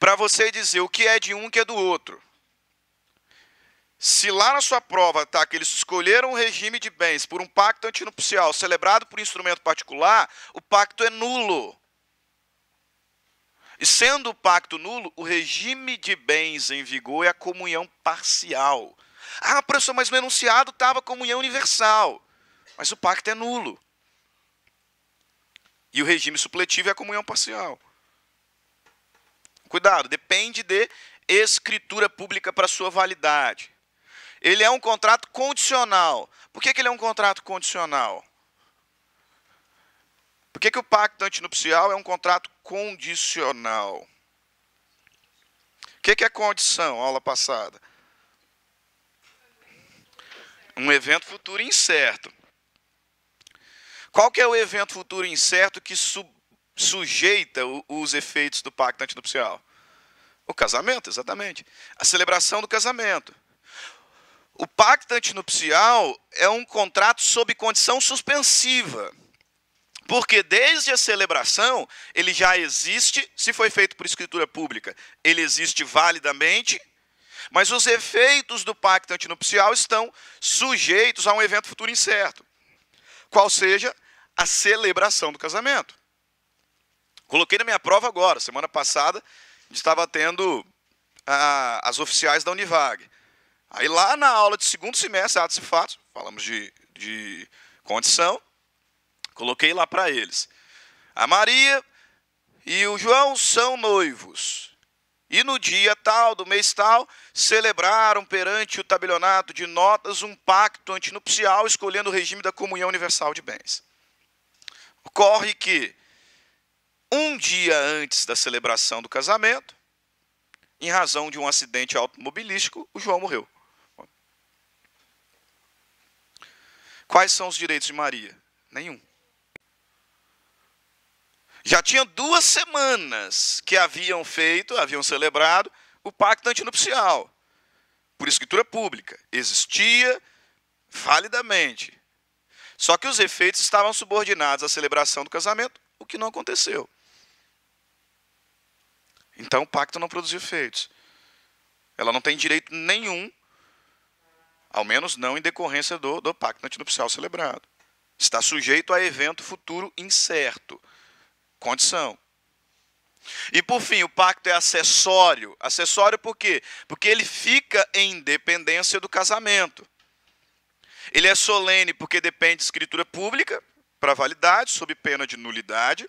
para você dizer o que é de um que é do outro. Se lá na sua prova tá que eles escolheram um regime de bens por um pacto antinupcial celebrado por instrumento particular, o pacto é nulo. E sendo o pacto nulo, o regime de bens em vigor é a comunhão parcial. Ah, professor, mas no enunciado estava comunhão universal. Mas o pacto é nulo. E o regime supletivo é a comunhão parcial. Cuidado, depende de escritura pública para sua validade. Ele é um contrato condicional. Por que, que ele é um contrato condicional? Por que, que o pacto antinupcial é um contrato condicional? O que, que é condição? Aula passada. Um evento futuro incerto. Qual que é o evento futuro incerto que su sujeita o, os efeitos do pacto antinupcial? O casamento, exatamente. A celebração do casamento. O pacto antinupcial é um contrato sob condição suspensiva. Porque desde a celebração, ele já existe, se foi feito por escritura pública, ele existe validamente, mas os efeitos do pacto antinupcial estão sujeitos a um evento futuro incerto, qual seja a celebração do casamento. Coloquei na minha prova agora, semana passada, estava tendo a, as oficiais da Univag. Aí lá na aula de segundo semestre, atos e fatos, falamos de, de condição, Coloquei lá para eles. A Maria e o João são noivos. E no dia tal, do mês tal, celebraram perante o tabelionato de notas um pacto antinupcial, escolhendo o regime da comunhão universal de bens. Ocorre que, um dia antes da celebração do casamento, em razão de um acidente automobilístico, o João morreu. Quais são os direitos de Maria? Nenhum. Já tinha duas semanas que haviam feito, haviam celebrado o pacto antinupcial, por escritura pública. Existia validamente. Só que os efeitos estavam subordinados à celebração do casamento, o que não aconteceu. Então o pacto não produziu efeitos. Ela não tem direito nenhum, ao menos não em decorrência do, do pacto antinupcial celebrado. Está sujeito a evento futuro incerto condição. E por fim, o pacto é acessório. Acessório por quê? Porque ele fica em dependência do casamento. Ele é solene porque depende de escritura pública para validade, sob pena de nulidade.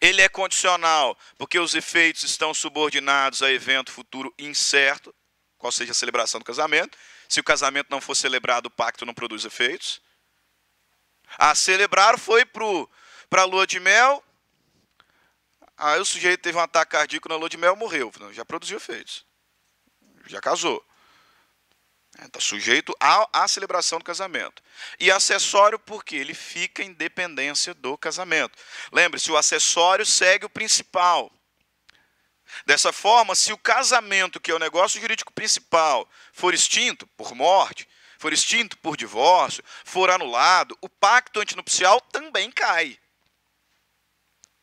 Ele é condicional porque os efeitos estão subordinados a evento futuro incerto, qual seja a celebração do casamento. Se o casamento não for celebrado, o pacto não produz efeitos. A celebrar foi para o para a lua de mel, aí o sujeito teve um ataque cardíaco na lua de mel morreu. Né? Já produziu efeitos. Já casou. Está é, sujeito à, à celebração do casamento. E acessório, porque ele fica em dependência do casamento. Lembre-se, o acessório segue o principal. Dessa forma, se o casamento, que é o negócio jurídico principal, for extinto por morte, for extinto por divórcio, for anulado, o pacto antinupcial também cai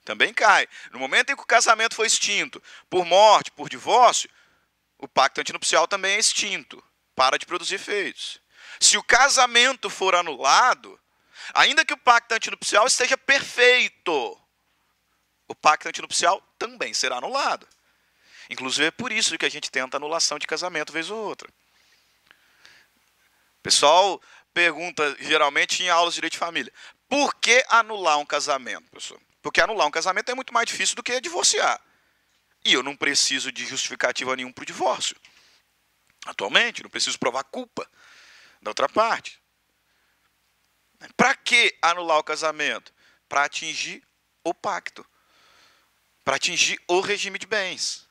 também cai. No momento em que o casamento foi extinto por morte, por divórcio, o pacto antinupcial também é extinto, para de produzir feitos. Se o casamento for anulado, ainda que o pacto antinupcial esteja perfeito, o pacto antinupcial também será anulado. Inclusive é por isso que a gente tenta anulação de casamento vez ou outra. O pessoal pergunta geralmente em aulas de direito de família: por que anular um casamento, pessoal? Porque anular um casamento é muito mais difícil do que divorciar. E eu não preciso de justificativa nenhuma para o divórcio. Atualmente, não preciso provar culpa da outra parte. Para que anular o casamento? Para atingir o pacto. Para atingir o regime de bens.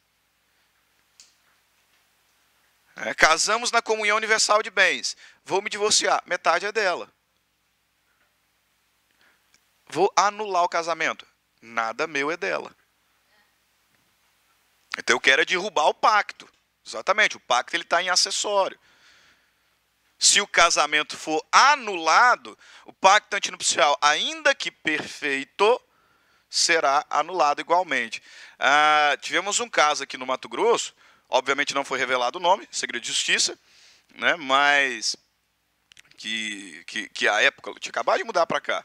É, casamos na comunhão universal de bens. Vou me divorciar. Metade é dela. Vou anular o casamento. Nada meu é dela. Então eu quero é derrubar o pacto. Exatamente, o pacto ele está em acessório. Se o casamento for anulado, o pacto antinupcial, ainda que perfeito, será anulado igualmente. Ah, tivemos um caso aqui no Mato Grosso, obviamente não foi revelado o nome, segredo de justiça, né, mas que, que, que a época, tinha acabado de mudar para cá,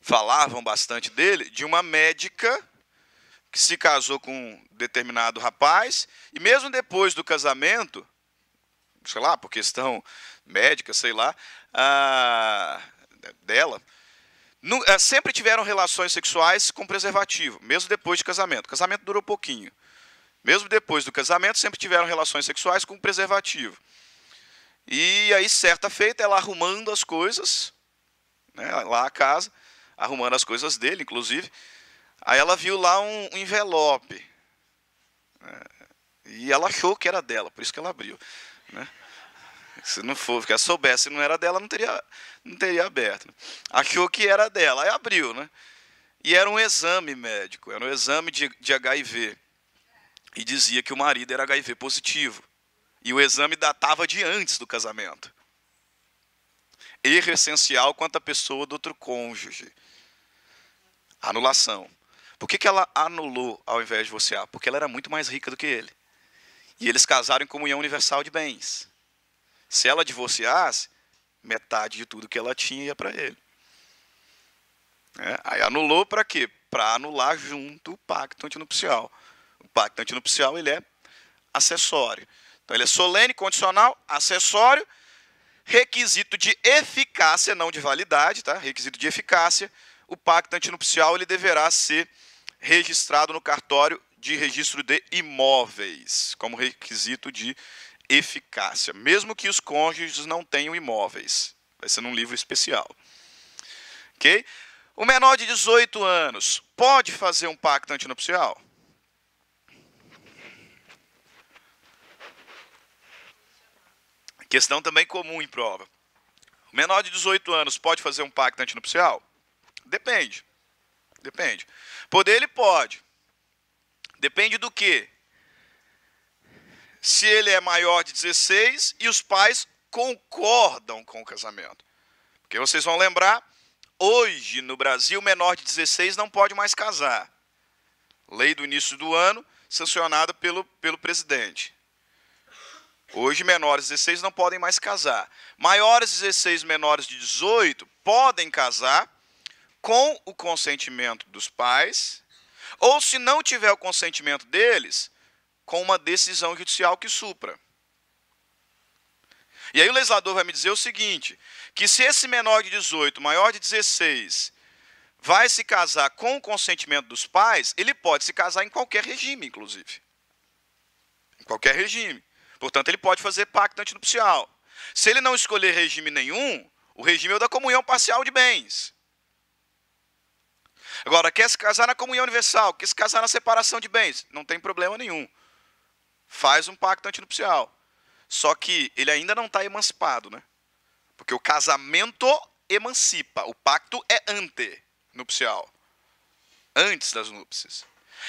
falavam bastante dele, de uma médica que se casou com um determinado rapaz, e mesmo depois do casamento, sei lá, por questão médica, sei lá, a, ah, dela, a, ah, sempre tiveram relações sexuais com preservativo, mesmo depois de casamento. O casamento durou pouquinho. Mesmo depois do casamento, sempre tiveram relações sexuais com preservativo. E aí, certa feita, ela arrumando as coisas, né, lá a casa, arrumando as coisas dele, inclusive. Aí ela viu lá um, um envelope. Né? E ela achou que era dela, por isso que ela abriu. Né? Se não for, porque ela soubesse que não era dela, não teria, não teria aberto. Né? Achou que era dela, aí abriu, né? E era um exame médico, era um exame de, de HIV. E dizia que o marido era HIV positivo. E o exame datava de antes do casamento. Erro essencial quanto à pessoa do outro cônjuge. Anulação. Por que, que ela anulou ao invés de você? Ah, porque ela era muito mais rica do que ele. E eles casaram em comunhão universal de bens. Se ela divorciasse, metade de tudo que ela tinha ia para ele. É, aí anulou para quê? Para anular junto o pacto antinupcial. O pacto antinupcial ele é acessório. Então ele é solene, condicional, acessório, requisito de eficácia, não de validade, tá? Requisito de eficácia o pacto antinupcial ele deverá ser registrado no cartório de registro de imóveis, como requisito de eficácia, mesmo que os cônjuges não tenham imóveis. Vai ser num livro especial. OK? O menor de 18 anos pode fazer um pacto antinupcial? Questão também comum em prova. O menor de 18 anos pode fazer um pacto antinupcial? Depende. Depende. Poder ele pode. Depende do quê? Se ele é maior de 16 e os pais concordam com o casamento. Porque vocês vão lembrar, hoje no Brasil, menor de 16 não pode mais casar. Lei do início do ano, sancionada pelo, pelo presidente. Hoje, menores de 16 não podem mais casar. Maiores de 16, menores de 18 podem casar, com o consentimento dos pais, ou se não tiver o consentimento deles, com uma decisão judicial que supra. E aí o legislador vai me dizer o seguinte: que se esse menor de 18, maior de 16, vai se casar com o consentimento dos pais, ele pode se casar em qualquer regime, inclusive. Em qualquer regime. Portanto, ele pode fazer pacto antinupcial. Se ele não escolher regime nenhum, o regime é o da comunhão parcial de bens. Agora, quer se casar na comunhão universal, quer se casar na separação de bens, não tem problema nenhum. Faz um pacto antinupcial. Só que ele ainda não está emancipado, né? Porque o casamento emancipa, o pacto é antenupcial antes das núpcias.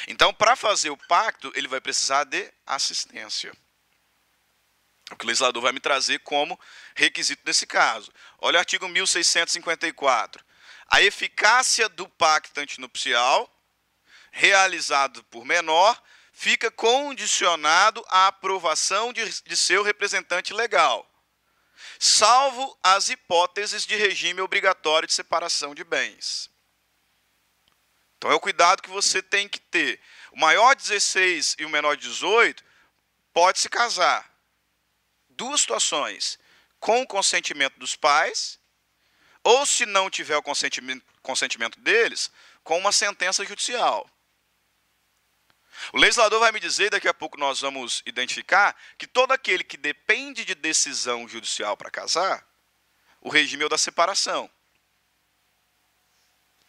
Então, para fazer o pacto, ele vai precisar de assistência. O que o legislador vai me trazer como requisito nesse caso. Olha o artigo 1654 a eficácia do pacto antinupcial, realizado por menor, fica condicionado à aprovação de, de seu representante legal, salvo as hipóteses de regime obrigatório de separação de bens. Então é o cuidado que você tem que ter. O maior de 16 e o menor de 18 pode se casar. Duas situações: com o consentimento dos pais ou se não tiver o consentimento, consentimento deles, com uma sentença judicial. O legislador vai me dizer, daqui a pouco nós vamos identificar, que todo aquele que depende de decisão judicial para casar, o regime é o da separação.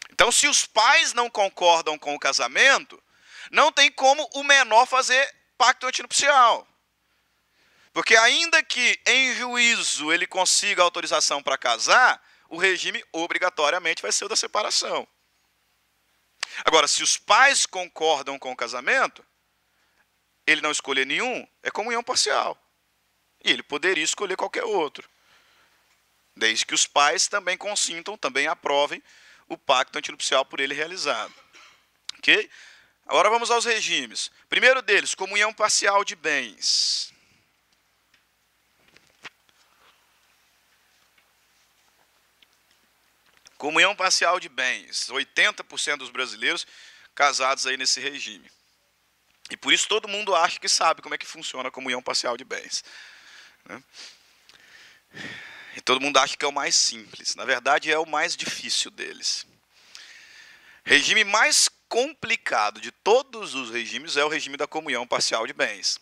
Então, se os pais não concordam com o casamento, não tem como o menor fazer pacto antinupcial. Porque ainda que em juízo ele consiga autorização para casar, o regime obrigatoriamente vai ser o da separação. Agora, se os pais concordam com o casamento, ele não escolher nenhum, é comunhão parcial. E ele poderia escolher qualquer outro. Desde que os pais também consintam, também aprovem o pacto antinupcial por ele realizado. Ok? Agora vamos aos regimes. Primeiro deles, comunhão parcial de bens. Comunhão parcial de bens, 80% dos brasileiros casados aí nesse regime. E por isso todo mundo acha que sabe como é que funciona a comunhão parcial de bens. Né? E todo mundo acha que é o mais simples. Na verdade, é o mais difícil deles. Regime mais complicado de todos os regimes é o regime da comunhão parcial de bens.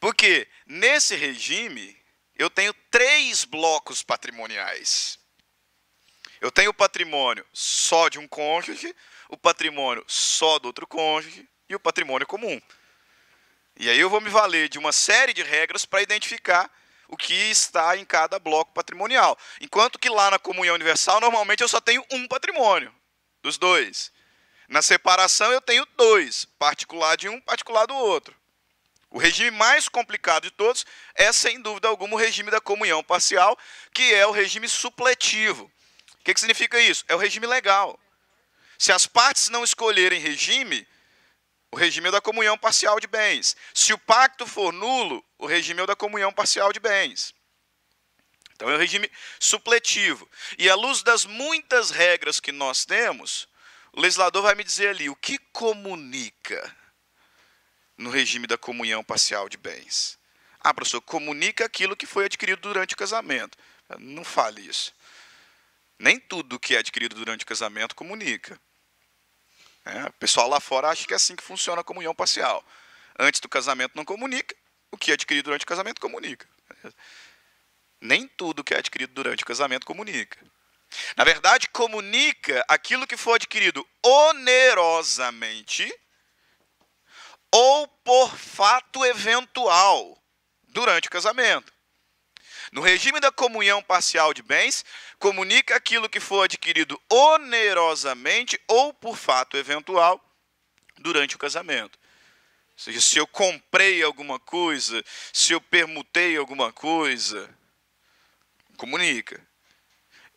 Porque nesse regime eu tenho três blocos patrimoniais. Eu tenho o patrimônio só de um cônjuge, o patrimônio só do outro cônjuge e o patrimônio comum. E aí eu vou me valer de uma série de regras para identificar o que está em cada bloco patrimonial. Enquanto que lá na comunhão universal, normalmente eu só tenho um patrimônio dos dois. Na separação, eu tenho dois, particular de um, particular do outro. O regime mais complicado de todos é, sem dúvida alguma, o regime da comunhão parcial, que é o regime supletivo. O que, que significa isso? É o regime legal. Se as partes não escolherem regime, o regime é da comunhão parcial de bens. Se o pacto for nulo, o regime é da comunhão parcial de bens. Então é o regime supletivo. E à luz das muitas regras que nós temos, o legislador vai me dizer ali o que comunica no regime da comunhão parcial de bens. Ah, professor, comunica aquilo que foi adquirido durante o casamento. Não fale isso nem tudo que é adquirido durante o casamento comunica. É, o pessoal lá fora acha que é assim que funciona a comunhão parcial. Antes do casamento não comunica, o que é adquirido durante o casamento comunica. Nem tudo que é adquirido durante o casamento comunica. Na verdade, comunica aquilo que foi adquirido onerosamente ou por fato eventual durante o casamento. No regime da comunhão parcial de bens, comunica aquilo que for adquirido onerosamente ou por fato eventual durante o casamento. Ou seja, se eu comprei alguma coisa, se eu permutei alguma coisa, comunica.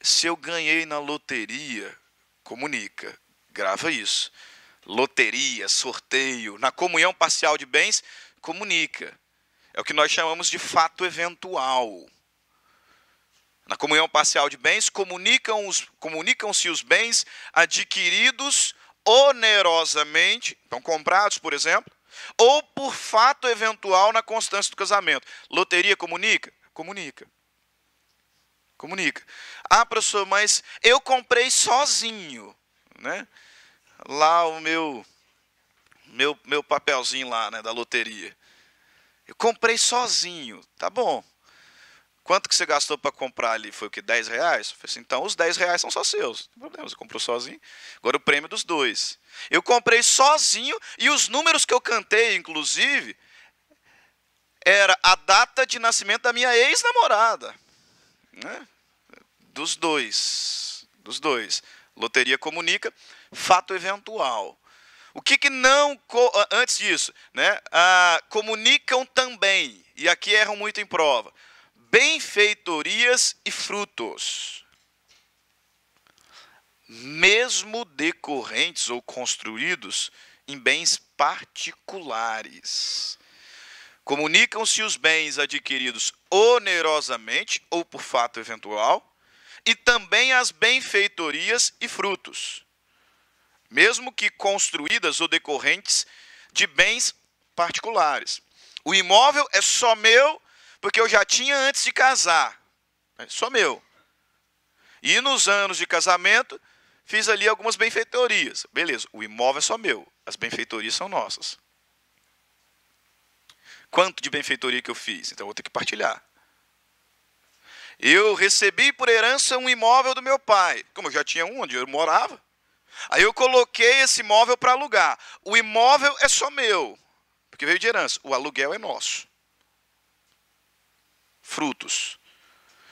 Se eu ganhei na loteria, comunica. Grava isso. Loteria, sorteio, na comunhão parcial de bens, comunica. É o que nós chamamos de fato eventual. Na comunhão parcial de bens, comunicam-se os, comunicam os bens adquiridos onerosamente, então comprados, por exemplo, ou por fato eventual na constância do casamento. Loteria comunica? Comunica. Comunica. Ah, professor, mas eu comprei sozinho, né? Lá o meu meu meu papelzinho lá, né, da loteria. Eu comprei sozinho, tá bom? Quanto que você gastou para comprar ali? Foi o que? 10 reais? Eu falei assim, então os 10 reais são só seus. Não tem problema, você comprou sozinho. Agora o prêmio dos dois. Eu comprei sozinho e os números que eu cantei, inclusive, era a data de nascimento da minha ex-namorada. Né? Dos dois. Dos dois. Loteria comunica, fato eventual. O que, que não. Ah, antes disso, né? Ah, comunicam também. E aqui erram muito em prova benfeitorias e frutos, mesmo decorrentes ou construídos em bens particulares. Comunicam-se os bens adquiridos onerosamente ou por fato eventual, e também as benfeitorias e frutos, mesmo que construídas ou decorrentes de bens particulares. O imóvel é só meu porque eu já tinha antes de casar. Né? Só meu. E nos anos de casamento, fiz ali algumas benfeitorias. Beleza, o imóvel é só meu, as benfeitorias são nossas. Quanto de benfeitoria que eu fiz? Então vou ter que partilhar. Eu recebi por herança um imóvel do meu pai. Como eu já tinha um onde eu morava. Aí eu coloquei esse imóvel para alugar. O imóvel é só meu, porque veio de herança. O aluguel é nosso frutos.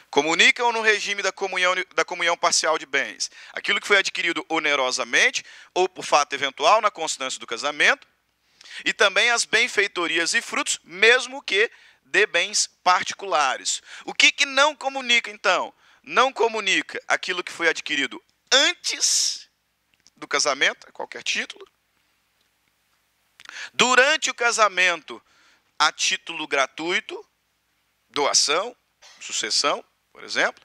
Comunicam no regime da comunhão, da comunhão parcial de bens aquilo que foi adquirido onerosamente ou por fato eventual na constância do casamento, e também as benfeitorias e frutos, mesmo que de bens particulares. O que, que não comunica, então? Não comunica aquilo que foi adquirido antes do casamento, a qualquer título, durante o casamento, a título gratuito, doação, sucessão, por exemplo,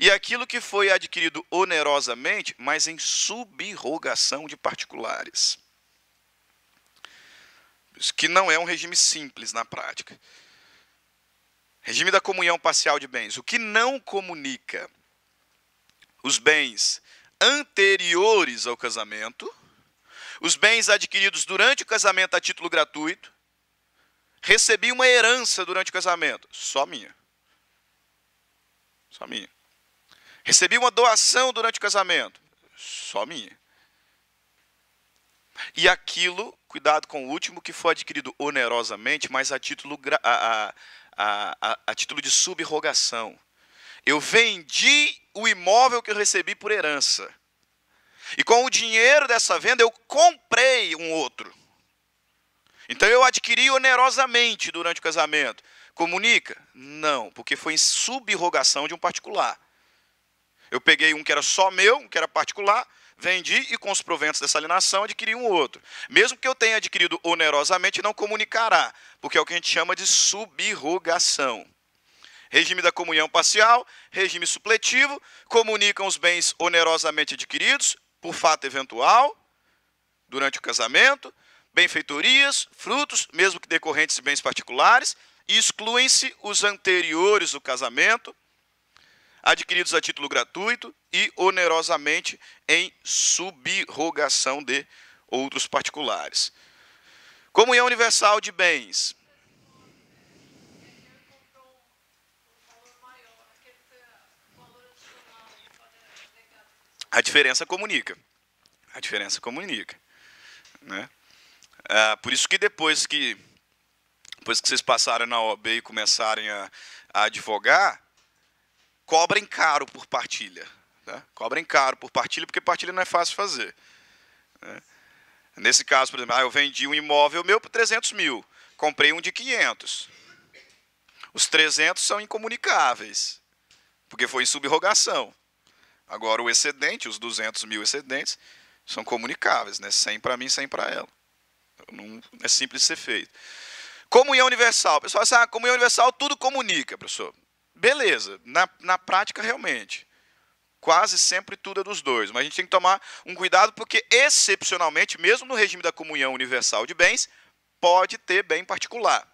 e aquilo que foi adquirido onerosamente, mas em subrogação de particulares. Isso que não é um regime simples na prática. Regime da comunhão parcial de bens. O que não comunica os bens anteriores ao casamento, os bens adquiridos durante o casamento a título gratuito, Recebi uma herança durante o casamento, só minha. Só minha. Recebi uma doação durante o casamento, só minha. E aquilo, cuidado com o último, que foi adquirido onerosamente, mas a título, a, a, a, a título de subrogação. Eu vendi o imóvel que eu recebi por herança. E com o dinheiro dessa venda, eu comprei um outro. Então eu adquiri onerosamente durante o casamento. Comunica? Não, porque foi em subrogação de um particular. Eu peguei um que era só meu, um que era particular, vendi e com os proventos dessa alienação adquiri um outro. Mesmo que eu tenha adquirido onerosamente, não comunicará, porque é o que a gente chama de subrogação. Regime da comunhão parcial, regime supletivo, comunicam os bens onerosamente adquiridos por fato eventual durante o casamento, benfeitorias, frutos, mesmo que decorrentes de bens particulares, e excluem-se os anteriores do casamento, adquiridos a título gratuito e onerosamente em subrogação de outros particulares. Comunhão universal de bens. A diferença comunica. A diferença comunica. Né? Ah, por isso que depois que depois que vocês passarem na OB e começarem a, a advogar, cobrem caro por partilha. Tá? Cobrem caro por partilha, porque partilha não é fácil fazer. Né? Nesse caso, por exemplo, ah, eu vendi um imóvel meu por 300 mil, comprei um de 500. Os 300 são incomunicáveis, porque foi em subrogação. Agora, o excedente, os 200 mil excedentes, são comunicáveis, né? 100 para mim, 100 para ela. Não é simples de ser feito. Comunhão universal. O pessoal fala assim, ah, comunhão universal tudo comunica, professor. Beleza, na, na prática realmente. Quase sempre tudo é dos dois. Mas a gente tem que tomar um cuidado porque, excepcionalmente, mesmo no regime da comunhão universal de bens, pode ter bem particular.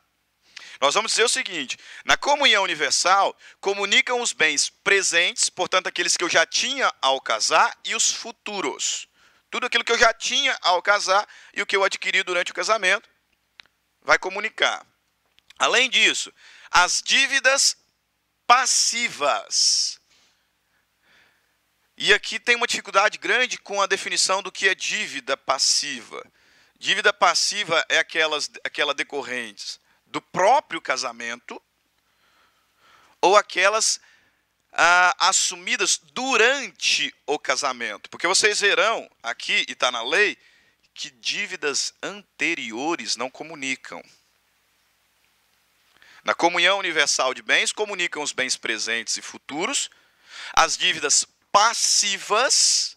Nós vamos dizer o seguinte: na comunhão universal, comunicam os bens presentes, portanto, aqueles que eu já tinha ao casar, e os futuros. Tudo aquilo que eu já tinha ao casar e o que eu adquiri durante o casamento vai comunicar. Além disso, as dívidas passivas. E aqui tem uma dificuldade grande com a definição do que é dívida passiva. Dívida passiva é aquelas aquela decorrentes do próprio casamento ou aquelas ah, assumidas durante o casamento. Porque vocês verão aqui, e está na lei, que dívidas anteriores não comunicam. Na comunhão universal de bens, comunicam os bens presentes e futuros. As dívidas passivas,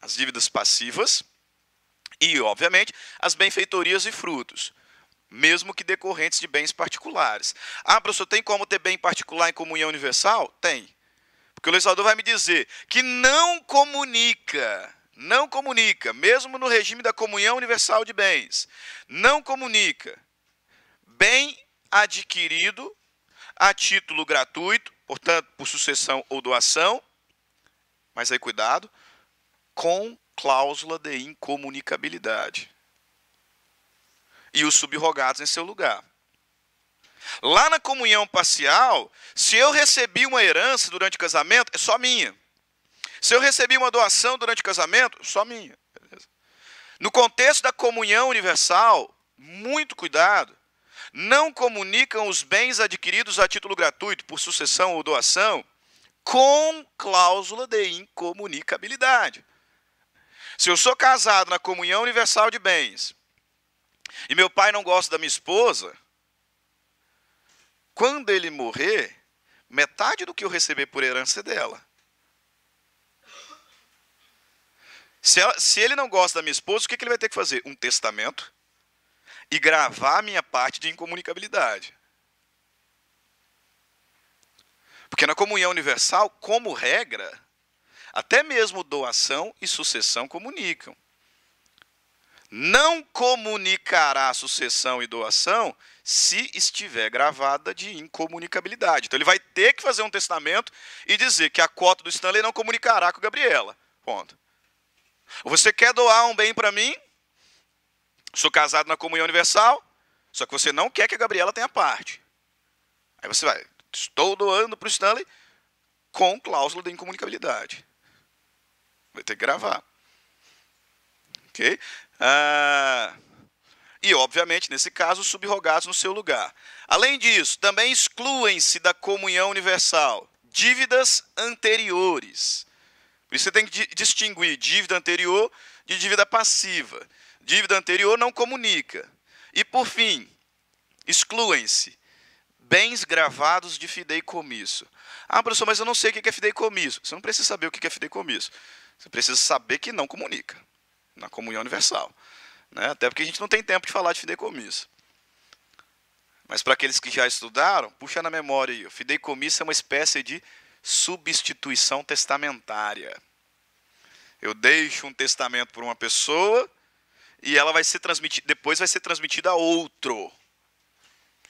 as dívidas passivas, e, obviamente, as benfeitorias e frutos mesmo que decorrentes de bens particulares. Ah, professor, tem como ter bem particular em comunhão universal? Tem. Porque o legislador vai me dizer que não comunica, não comunica, mesmo no regime da comunhão universal de bens, não comunica bem adquirido a título gratuito, portanto, por sucessão ou doação, mas aí cuidado, com cláusula de incomunicabilidade e os subrogados em seu lugar. Lá na comunhão parcial, se eu recebi uma herança durante o casamento, é só minha. Se eu recebi uma doação durante o casamento, é só minha. Beleza? No contexto da comunhão universal, muito cuidado, não comunicam os bens adquiridos a título gratuito, por sucessão ou doação, com cláusula de incomunicabilidade. Se eu sou casado na comunhão universal de bens, e meu pai não gosta da minha esposa, quando ele morrer, metade do que eu receber por herança é dela. Se, ela, se ele não gosta da minha esposa, o que, que ele vai ter que fazer? Um testamento e gravar a minha parte de incomunicabilidade. Porque na comunhão universal, como regra, até mesmo doação e sucessão comunicam não comunicará sucessão e doação se estiver gravada de incomunicabilidade. Então ele vai ter que fazer um testamento e dizer que a cota do Stanley não comunicará com a Gabriela. Ponto. Você quer doar um bem para mim? Sou casado na comunhão universal, só que você não quer que a Gabriela tenha parte. Aí você vai, estou doando para o Stanley com cláusula de incomunicabilidade. Vai ter que gravar. Okay? Ah, e, obviamente, nesse caso, subrogados no seu lugar. Além disso, também excluem-se da comunhão universal dívidas anteriores. Por isso você tem que distinguir dívida anterior de dívida passiva. Dívida anterior não comunica. E, por fim, excluem-se bens gravados de fideicomisso. Ah, professor, mas eu não sei o que é fideicomisso. Você não precisa saber o que é fideicomisso. Você precisa saber que não comunica na comunhão universal. Né? Até porque a gente não tem tempo de falar de fideicomisso. Mas para aqueles que já estudaram, puxa na memória aí. O fideicomisso é uma espécie de substituição testamentária. Eu deixo um testamento para uma pessoa e ela vai ser transmitida, depois vai ser transmitida a outro.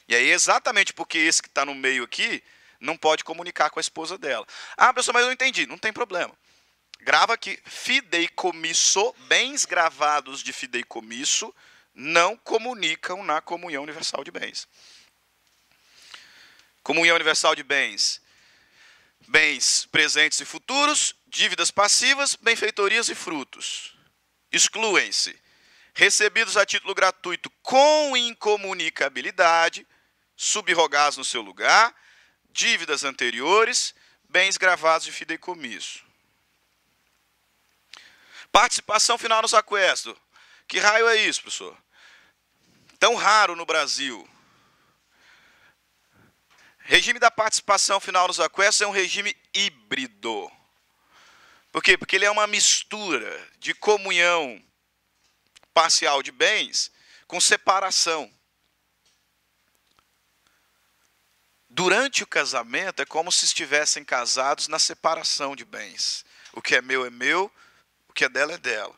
E aí, exatamente porque esse que está no meio aqui não pode comunicar com a esposa dela. Ah, pessoal, mas eu não entendi. Não tem problema. Grava aqui, fideicomisso, bens gravados de fideicomisso não comunicam na comunhão universal de bens. Comunhão universal de bens. Bens presentes e futuros, dívidas passivas, benfeitorias e frutos. Excluem-se recebidos a título gratuito com incomunicabilidade, subrogados no seu lugar, dívidas anteriores, bens gravados de fideicomisso. Participação final nos aquestos. Que raio é isso, professor? Tão raro no Brasil. Regime da participação final nos aquestos é um regime híbrido. Por quê? Porque ele é uma mistura de comunhão parcial de bens com separação. Durante o casamento, é como se estivessem casados na separação de bens. O que é meu é meu, o que é dela é dela.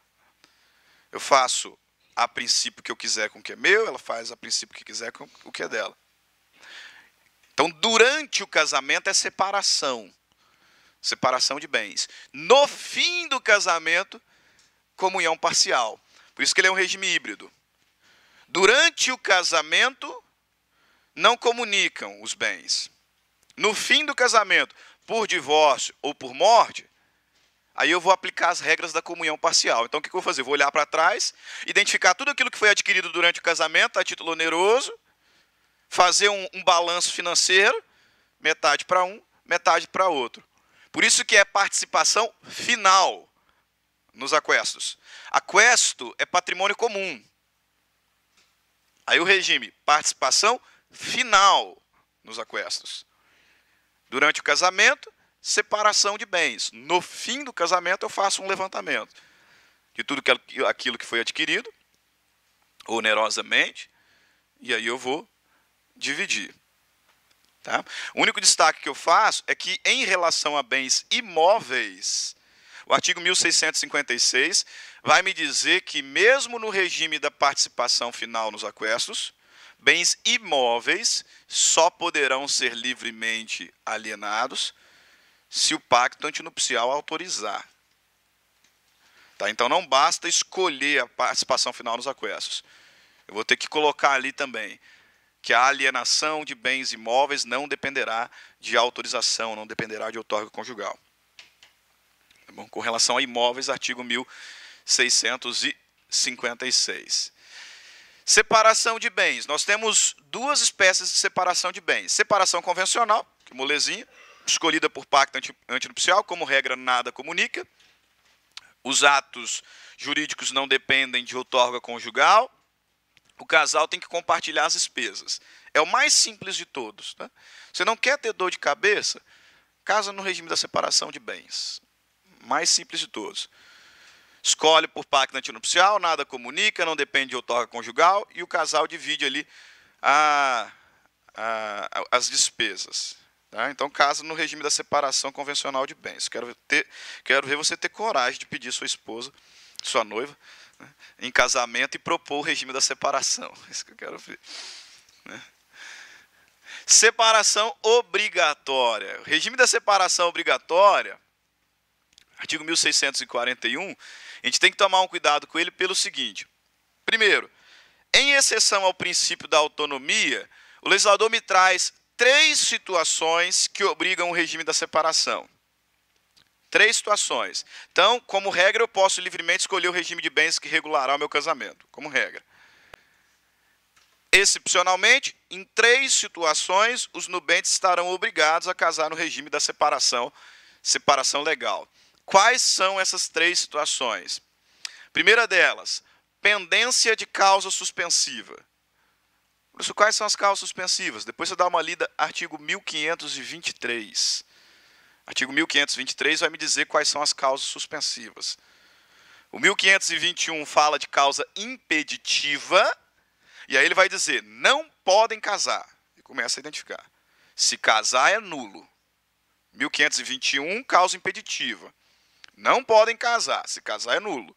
Eu faço a princípio que eu quiser com o que é meu, ela faz a princípio que quiser com o que é dela. Então, durante o casamento é separação. Separação de bens. No fim do casamento, comunhão parcial. Por isso que ele é um regime híbrido. Durante o casamento, não comunicam os bens. No fim do casamento, por divórcio ou por morte, Aí eu vou aplicar as regras da comunhão parcial. Então o que eu vou fazer? Eu vou olhar para trás, identificar tudo aquilo que foi adquirido durante o casamento a título oneroso, fazer um, um balanço financeiro, metade para um, metade para outro. Por isso que é participação final nos aquestos. Aquesto é patrimônio comum. Aí o regime, participação final nos aquestos. Durante o casamento, separação de bens. No fim do casamento, eu faço um levantamento de tudo aquilo que foi adquirido, onerosamente, e aí eu vou dividir. Tá? O único destaque que eu faço é que, em relação a bens imóveis, o artigo 1656 vai me dizer que, mesmo no regime da participação final nos aquestos, bens imóveis só poderão ser livremente alienados se o pacto antinupcial autorizar. Tá? Então não basta escolher a participação final nos aquestos. Eu vou ter que colocar ali também que a alienação de bens imóveis não dependerá de autorização, não dependerá de outorga conjugal. Tá bom? Com relação a imóveis, artigo 1656. Separação de bens. Nós temos duas espécies de separação de bens. Separação convencional, que molezinha, escolhida por pacto antinupcial, como regra, nada comunica. Os atos jurídicos não dependem de outorga conjugal. O casal tem que compartilhar as despesas. É o mais simples de todos. Tá? Você não quer ter dor de cabeça? Casa no regime da separação de bens. Mais simples de todos. Escolhe por pacto antinupcial, nada comunica, não depende de outorga conjugal e o casal divide ali a, a, as despesas. Tá? Então, caso no regime da separação convencional de bens. Quero, ter, quero ver você ter coragem de pedir sua esposa, sua noiva, né, em casamento e propor o regime da separação. Isso que eu quero ver. Né? Separação obrigatória. O regime da separação obrigatória, artigo 1641, a gente tem que tomar um cuidado com ele pelo seguinte. Primeiro, em exceção ao princípio da autonomia, o legislador me traz três situações que obrigam o regime da separação. Três situações. Então, como regra, eu posso livremente escolher o regime de bens que regulará o meu casamento, como regra. Excepcionalmente, em três situações, os nubentes estarão obrigados a casar no regime da separação, separação legal. Quais são essas três situações? Primeira delas, pendência de causa suspensiva. Bruxo, quais são as causas suspensivas? Depois você dá uma lida artigo 1523. Artigo 1523 vai me dizer quais são as causas suspensivas. O 1521 fala de causa impeditiva, e aí ele vai dizer: não podem casar. E começa a identificar. Se casar é nulo. 1521, causa impeditiva. Não podem casar, se casar é nulo.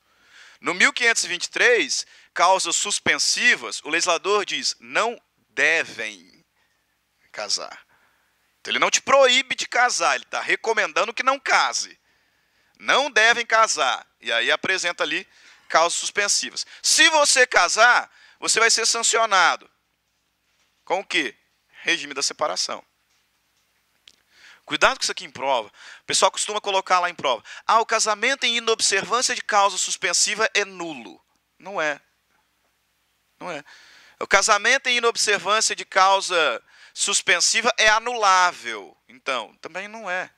No 1523, causas suspensivas, o legislador diz: não devem casar. Então, ele não te proíbe de casar, ele está recomendando que não case. Não devem casar. E aí apresenta ali causas suspensivas. Se você casar, você vai ser sancionado. Com o quê? Regime da separação. Cuidado com isso aqui em prova. O pessoal costuma colocar lá em prova. Ah, o casamento em inobservância de causa suspensiva é nulo. Não é. Não é. O casamento em inobservância de causa suspensiva é anulável. Então, também não é.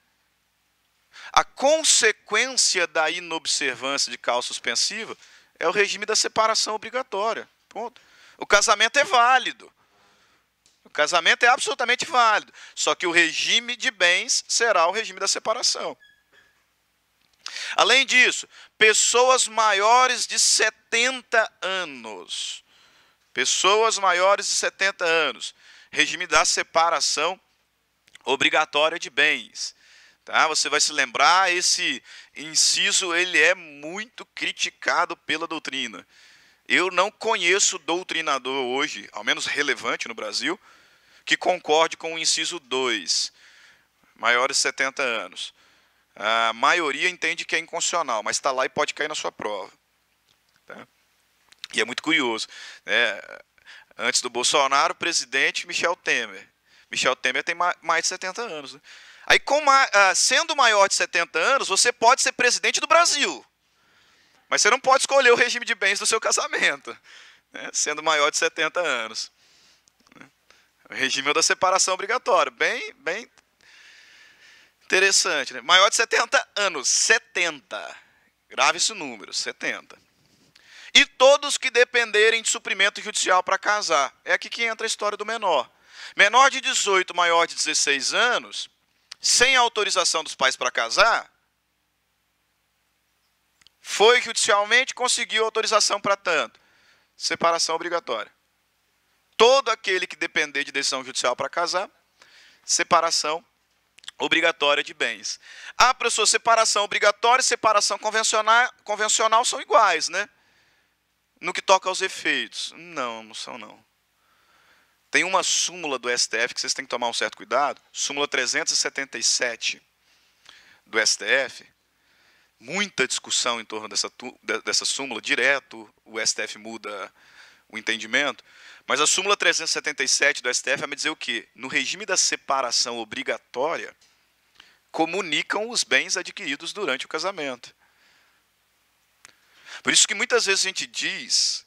A consequência da inobservância de causa suspensiva é o regime da separação obrigatória. Ponto. O casamento é válido. O casamento é absolutamente válido. Só que o regime de bens será o regime da separação. Além disso, pessoas maiores de 70 anos Pessoas maiores de 70 anos, regime da separação obrigatória de bens. Tá? Você vai se lembrar, esse inciso ele é muito criticado pela doutrina. Eu não conheço doutrinador hoje, ao menos relevante no Brasil, que concorde com o inciso 2, maiores de 70 anos. A maioria entende que é inconstitucional, mas está lá e pode cair na sua prova. E é muito curioso. Né? Antes do Bolsonaro, presidente Michel Temer. Michel Temer tem mais de 70 anos. Né? Aí, com, ah, sendo maior de 70 anos, você pode ser presidente do Brasil. Mas você não pode escolher o regime de bens do seu casamento, né? sendo maior de 70 anos. Né? O regime é da separação obrigatória. Bem, bem interessante. Né? Maior de 70 anos. 70. Grave esse número, 70. E todos que dependerem de suprimento judicial para casar. É aqui que entra a história do menor. Menor de 18, maior de 16 anos, sem autorização dos pais para casar, foi judicialmente conseguiu autorização para tanto. Separação obrigatória. Todo aquele que depender de decisão judicial para casar, separação obrigatória de bens. Ah, professor, separação obrigatória e separação convencional, convencional são iguais, né? No que toca aos efeitos, não, não são não. Tem uma súmula do STF que vocês têm que tomar um certo cuidado, súmula 377 do STF. Muita discussão em torno dessa, dessa súmula, direto o STF muda o entendimento. Mas a súmula 377 do STF vai me dizer o quê? No regime da separação obrigatória, comunicam os bens adquiridos durante o casamento. Por isso que muitas vezes a gente diz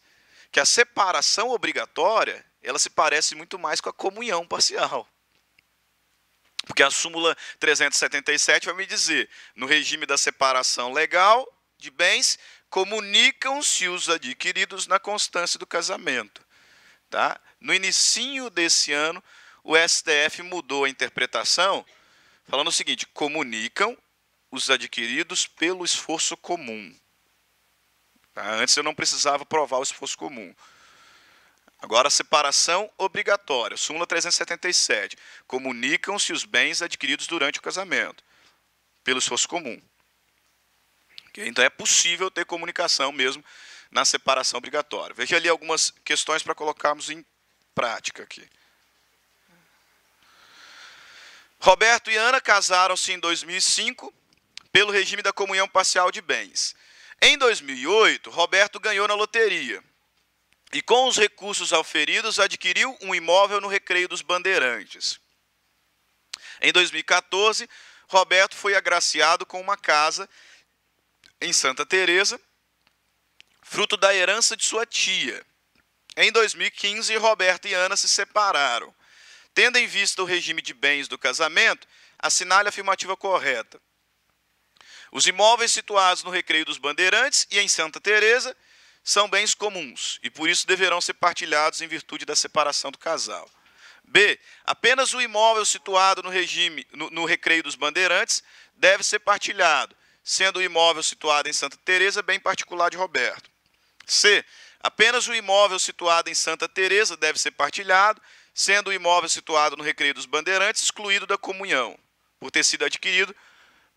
que a separação obrigatória, ela se parece muito mais com a comunhão parcial. Porque a súmula 377 vai me dizer, no regime da separação legal de bens, comunicam-se os adquiridos na constância do casamento. Tá? No início desse ano, o STF mudou a interpretação, falando o seguinte: comunicam os adquiridos pelo esforço comum. Tá? Antes eu não precisava provar o esforço comum. Agora, separação obrigatória, súmula 377. Comunicam-se os bens adquiridos durante o casamento, pelo esforço comum. Então, é possível ter comunicação mesmo na separação obrigatória. Veja ali algumas questões para colocarmos em prática aqui. Roberto e Ana casaram-se em 2005 pelo regime da comunhão parcial de bens. Em 2008, Roberto ganhou na loteria e, com os recursos auferidos, adquiriu um imóvel no Recreio dos Bandeirantes. Em 2014, Roberto foi agraciado com uma casa em Santa Teresa, fruto da herança de sua tia. Em 2015, Roberto e Ana se separaram. Tendo em vista o regime de bens do casamento, assinale a afirmativa correta. Os imóveis situados no Recreio dos Bandeirantes e em Santa Teresa são bens comuns e por isso deverão ser partilhados em virtude da separação do casal. B. Apenas o imóvel situado no regime no, no Recreio dos Bandeirantes deve ser partilhado, sendo o imóvel situado em Santa Teresa bem particular de Roberto. C. Apenas o imóvel situado em Santa Teresa deve ser partilhado, sendo o imóvel situado no Recreio dos Bandeirantes excluído da comunhão, por ter sido adquirido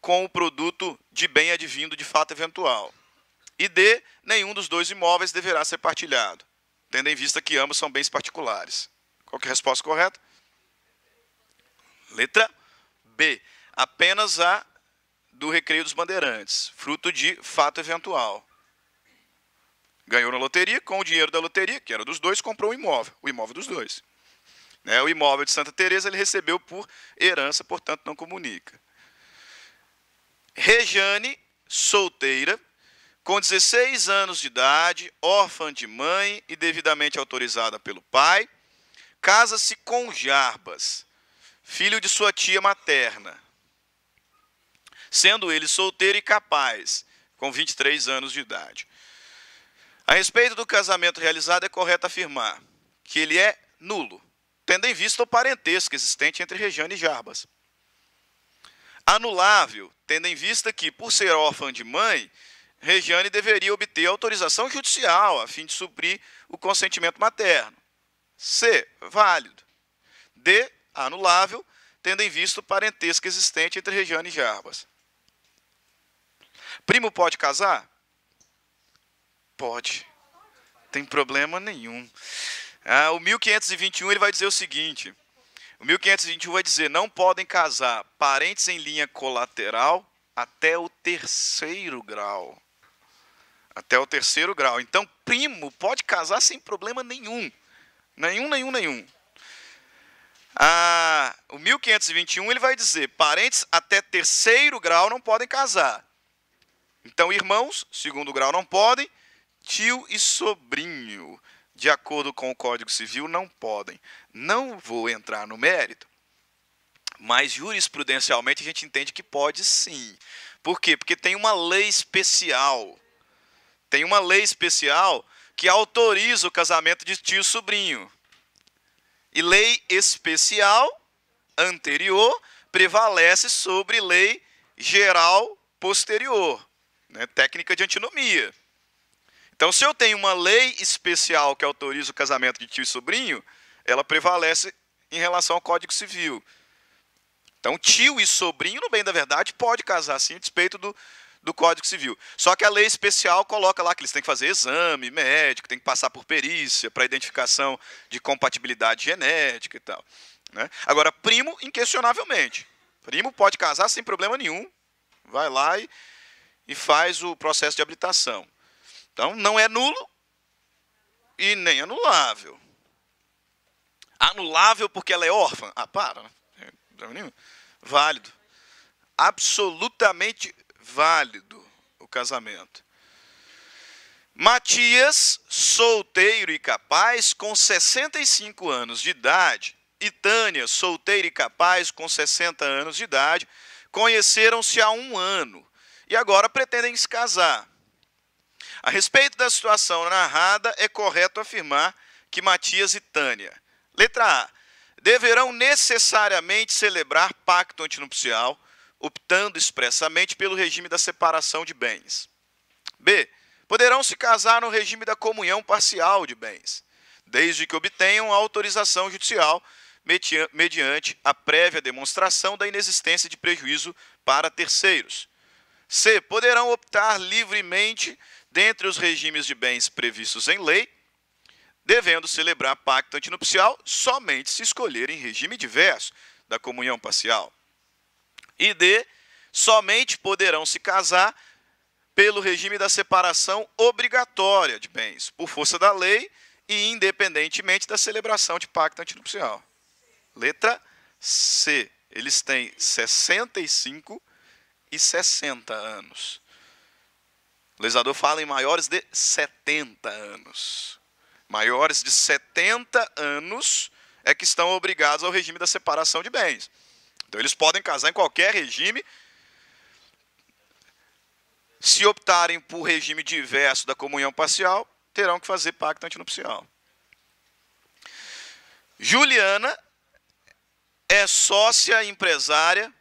com o produto de bem advindo de fato eventual. E D, nenhum dos dois imóveis deverá ser partilhado, tendo em vista que ambos são bens particulares. Qual é a resposta correta? Letra B. Apenas a do Recreio dos Bandeirantes, fruto de fato eventual. Ganhou na loteria, com o dinheiro da loteria, que era dos dois, comprou o imóvel, o imóvel dos dois. Né, o imóvel de Santa Teresa ele recebeu por herança, portanto não comunica. Rejane, solteira, com 16 anos de idade, órfã de mãe e devidamente autorizada pelo pai, casa-se com Jarbas, filho de sua tia materna, sendo ele solteiro e capaz, com 23 anos de idade. A respeito do casamento realizado, é correto afirmar que ele é nulo, tendo em vista o parentesco existente entre Rejane e Jarbas anulável, tendo em vista que, por ser órfã de mãe, Regiane deveria obter autorização judicial a fim de suprir o consentimento materno. C. Válido. D. Anulável, tendo em vista o parentesco existente entre Regiane e Jarbas. Primo pode casar? Pode. Tem problema nenhum. Ah, o 1521 ele vai dizer o seguinte: o 1521 vai dizer: não podem casar parentes em linha colateral até o terceiro grau. Até o terceiro grau. Então, primo pode casar sem problema nenhum. Nenhum, nenhum, nenhum. Ah, o 1521 ele vai dizer: parentes até terceiro grau não podem casar. Então, irmãos, segundo grau não podem, tio e sobrinho de acordo com o Código Civil, não podem. Não vou entrar no mérito, mas jurisprudencialmente a gente entende que pode sim. Por quê? Porque tem uma lei especial. Tem uma lei especial que autoriza o casamento de tio e sobrinho. E lei especial anterior prevalece sobre lei geral posterior, né? técnica de antinomia. Então, se eu tenho uma lei especial que autoriza o casamento de tio e sobrinho, ela prevalece em relação ao Código Civil. Então, tio e sobrinho, no bem da verdade, pode casar sim, a despeito do, do Código Civil. Só que a lei especial coloca lá que eles têm que fazer exame médico, tem que passar por perícia para identificação de compatibilidade genética e tal. Né? Agora, primo, inquestionavelmente. Primo pode casar sem problema nenhum, vai lá e, e faz o processo de habilitação. Então, não é nulo e nem anulável. Anulável porque ela é órfã? Ah, para. Né? Válido. Absolutamente válido o casamento. Matias, solteiro e capaz, com 65 anos de idade, e Tânia, solteira e capaz, com 60 anos de idade, conheceram-se há um ano e agora pretendem se casar. A respeito da situação narrada, é correto afirmar que Matias e Tânia, letra A, deverão necessariamente celebrar pacto antinupcial, optando expressamente pelo regime da separação de bens. B. Poderão se casar no regime da comunhão parcial de bens, desde que obtenham autorização judicial mediante a prévia demonstração da inexistência de prejuízo para terceiros. C. Poderão optar livremente dentre os regimes de bens previstos em lei, devendo celebrar pacto antinupcial somente se escolherem regime diverso da comunhão parcial. E D, somente poderão se casar pelo regime da separação obrigatória de bens, por força da lei e independentemente da celebração de pacto antinupcial. Letra C. Eles têm 65 e 60 anos. O legislador fala em maiores de 70 anos. Maiores de 70 anos é que estão obrigados ao regime da separação de bens. Então, eles podem casar em qualquer regime. Se optarem por regime diverso da comunhão parcial, terão que fazer pacto antinupcial. Juliana é sócia empresária,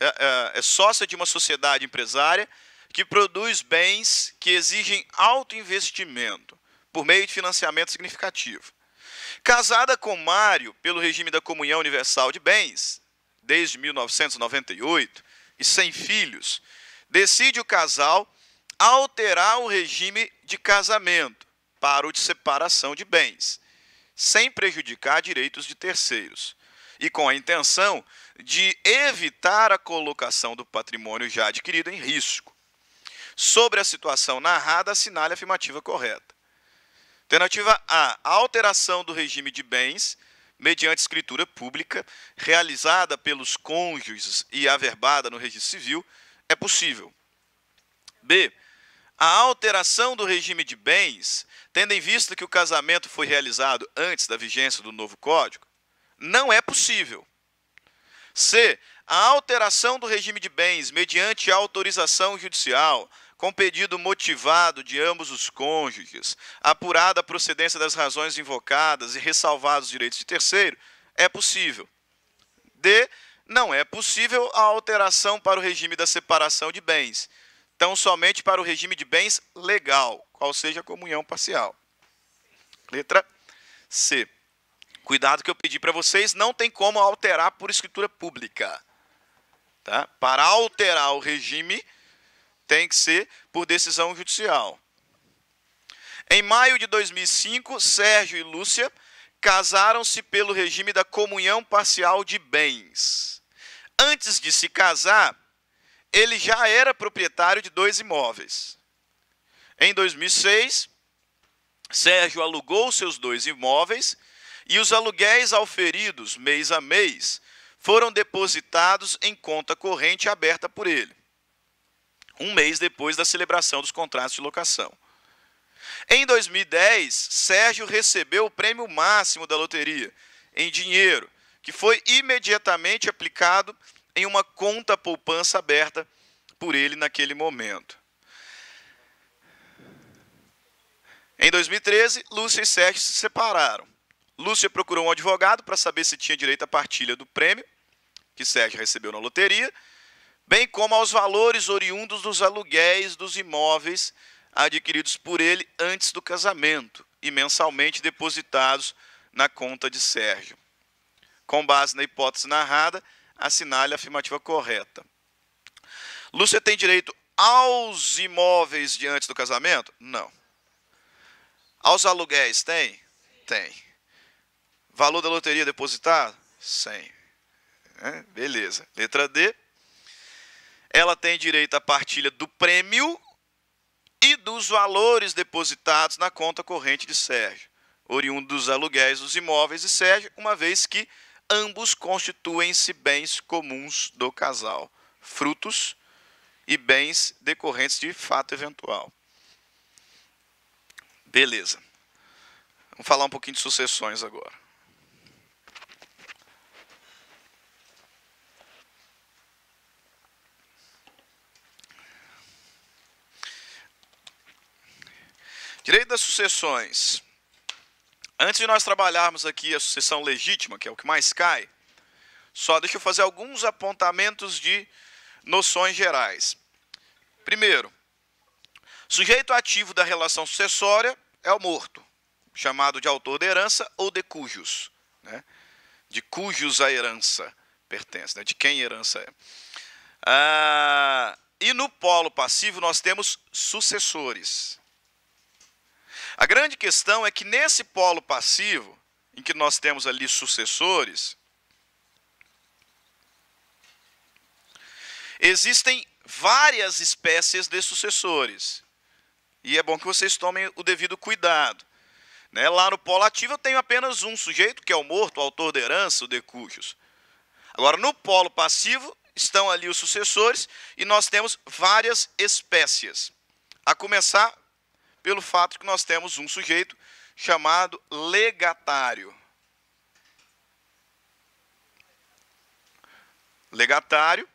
é, é, é sócia de uma sociedade empresária que produz bens que exigem alto investimento por meio de financiamento significativo. Casada com Mário pelo regime da Comunhão Universal de Bens, desde 1998, e sem filhos, decide o casal alterar o regime de casamento para o de separação de bens, sem prejudicar direitos de terceiros, e com a intenção de evitar a colocação do patrimônio já adquirido em risco sobre a situação narrada, assinale a afirmativa correta. Alternativa A. A alteração do regime de bens mediante escritura pública realizada pelos cônjuges e averbada no registro civil é possível. B. A alteração do regime de bens, tendo em vista que o casamento foi realizado antes da vigência do novo Código, não é possível. C. A alteração do regime de bens mediante autorização judicial com pedido motivado de ambos os cônjuges, apurada a procedência das razões invocadas e ressalvados os direitos de terceiro, é possível. D. Não é possível a alteração para o regime da separação de bens, tão somente para o regime de bens legal, qual seja a comunhão parcial. Letra C. Cuidado que eu pedi para vocês, não tem como alterar por escritura pública. Tá? Para alterar o regime, tem que ser por decisão judicial. Em maio de 2005, Sérgio e Lúcia casaram-se pelo regime da comunhão parcial de bens. Antes de se casar, ele já era proprietário de dois imóveis. Em 2006, Sérgio alugou seus dois imóveis e os aluguéis auferidos mês a mês foram depositados em conta corrente aberta por ele um mês depois da celebração dos contratos de locação. Em 2010, Sérgio recebeu o prêmio máximo da loteria, em dinheiro, que foi imediatamente aplicado em uma conta poupança aberta por ele naquele momento. Em 2013, Lúcia e Sérgio se separaram. Lúcia procurou um advogado para saber se tinha direito à partilha do prêmio que Sérgio recebeu na loteria bem como aos valores oriundos dos aluguéis dos imóveis adquiridos por ele antes do casamento e mensalmente depositados na conta de Sérgio. Com base na hipótese narrada, assinale a afirmativa correta. Lúcia tem direito aos imóveis de antes do casamento? Não. Aos aluguéis tem? Tem. Valor da loteria depositado? Sem. É, beleza. Letra D ela tem direito à partilha do prêmio e dos valores depositados na conta corrente de Sérgio, oriundo dos aluguéis dos imóveis de Sérgio, uma vez que ambos constituem-se bens comuns do casal, frutos e bens decorrentes de fato eventual. Beleza. Vamos falar um pouquinho de sucessões agora. Direito das sucessões. Antes de nós trabalharmos aqui a sucessão legítima, que é o que mais cai, só deixa eu fazer alguns apontamentos de noções gerais. Primeiro, sujeito ativo da relação sucessória é o morto, chamado de autor da herança ou de cujos, né? de cujos a herança pertence, né? de quem a herança é. Ah, e no polo passivo nós temos sucessores. A grande questão é que nesse polo passivo, em que nós temos ali sucessores, existem várias espécies de sucessores. E é bom que vocês tomem o devido cuidado. Né? Lá no polo ativo eu tenho apenas um sujeito, que é o morto, o autor da herança, o de cujos. Agora, no polo passivo estão ali os sucessores e nós temos várias espécies. A começar pelo fato que nós temos um sujeito chamado legatário. Legatário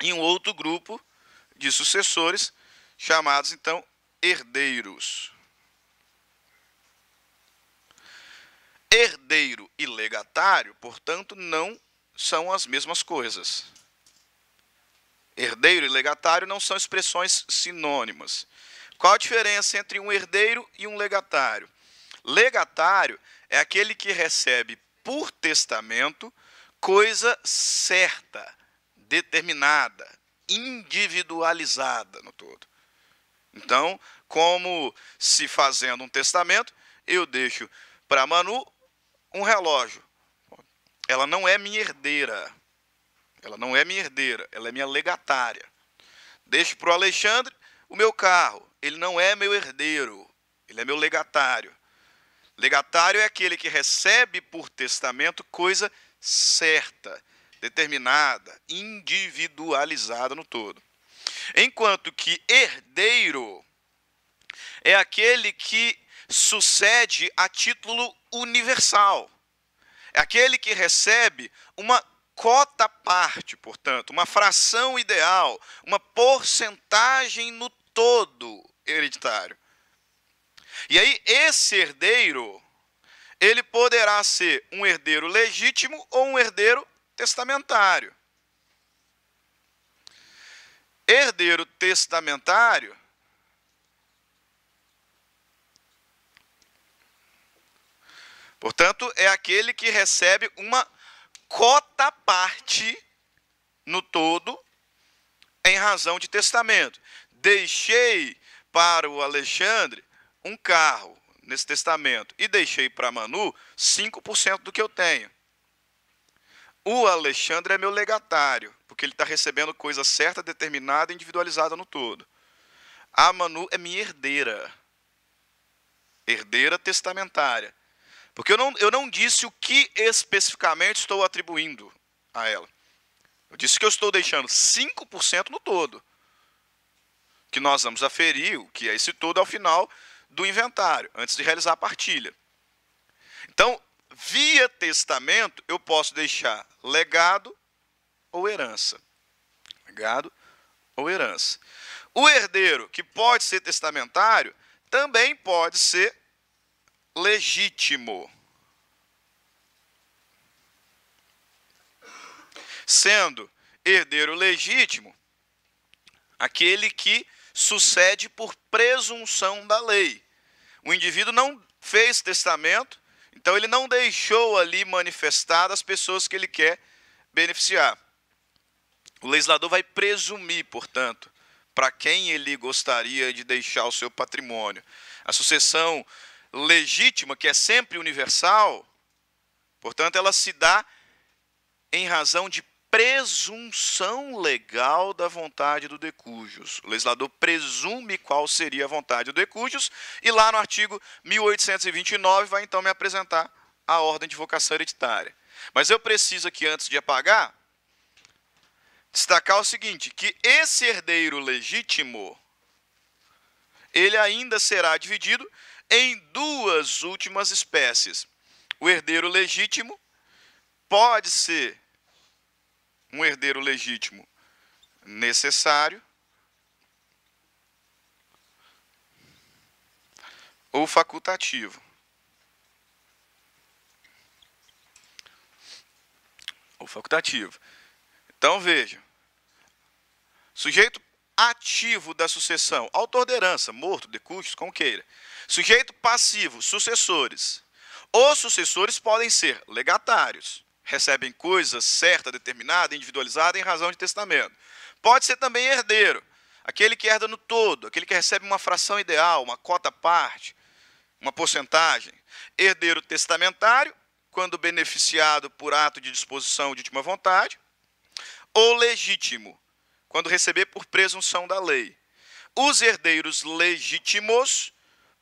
e um outro grupo de sucessores chamados então herdeiros. Herdeiro e legatário, portanto, não são as mesmas coisas. Herdeiro e legatário não são expressões sinônimas. Qual a diferença entre um herdeiro e um legatário? Legatário é aquele que recebe por testamento coisa certa, determinada, individualizada no todo. Então, como se fazendo um testamento, eu deixo para Manu um relógio. Ela não é minha herdeira. Ela não é minha herdeira, ela é minha legatária. Deixo para o Alexandre o meu carro ele não é meu herdeiro, ele é meu legatário. Legatário é aquele que recebe por testamento coisa certa, determinada, individualizada no todo. Enquanto que herdeiro é aquele que sucede a título universal. É aquele que recebe uma cota parte, portanto, uma fração ideal, uma porcentagem no todo hereditário. E aí, esse herdeiro, ele poderá ser um herdeiro legítimo ou um herdeiro testamentário. Herdeiro testamentário Portanto, é aquele que recebe uma cota parte no todo em razão de testamento deixei para o Alexandre um carro nesse testamento e deixei para Manu 5% do que eu tenho. O Alexandre é meu legatário, porque ele está recebendo coisa certa, determinada, individualizada no todo. A Manu é minha herdeira. Herdeira testamentária. Porque eu não, eu não disse o que especificamente estou atribuindo a ela. Eu disse que eu estou deixando 5% no todo que nós vamos aferir, o que é esse todo, ao final do inventário, antes de realizar a partilha. Então, via testamento, eu posso deixar legado ou herança. Legado ou herança. O herdeiro, que pode ser testamentário, também pode ser legítimo. Sendo herdeiro legítimo aquele que sucede por presunção da lei. O indivíduo não fez testamento, então ele não deixou ali manifestadas as pessoas que ele quer beneficiar. O legislador vai presumir, portanto, para quem ele gostaria de deixar o seu patrimônio. A sucessão legítima, que é sempre universal, portanto, ela se dá em razão de presunção legal da vontade do decujus. O legislador presume qual seria a vontade do decujus e lá no artigo 1829 vai então me apresentar a ordem de vocação hereditária. Mas eu preciso aqui, antes de apagar, destacar o seguinte, que esse herdeiro legítimo, ele ainda será dividido em duas últimas espécies. O herdeiro legítimo pode ser um herdeiro legítimo necessário ou facultativo. Ou facultativo. Então veja. Sujeito ativo da sucessão, autor de herança, morto, de custos, como queira. Sujeito passivo, sucessores. Os sucessores podem ser legatários recebem coisa certa, determinada, individualizada em razão de testamento. Pode ser também herdeiro, aquele que herda no todo, aquele que recebe uma fração ideal, uma cota parte, uma porcentagem. Herdeiro testamentário, quando beneficiado por ato de disposição de última vontade, ou legítimo, quando receber por presunção da lei. Os herdeiros legítimos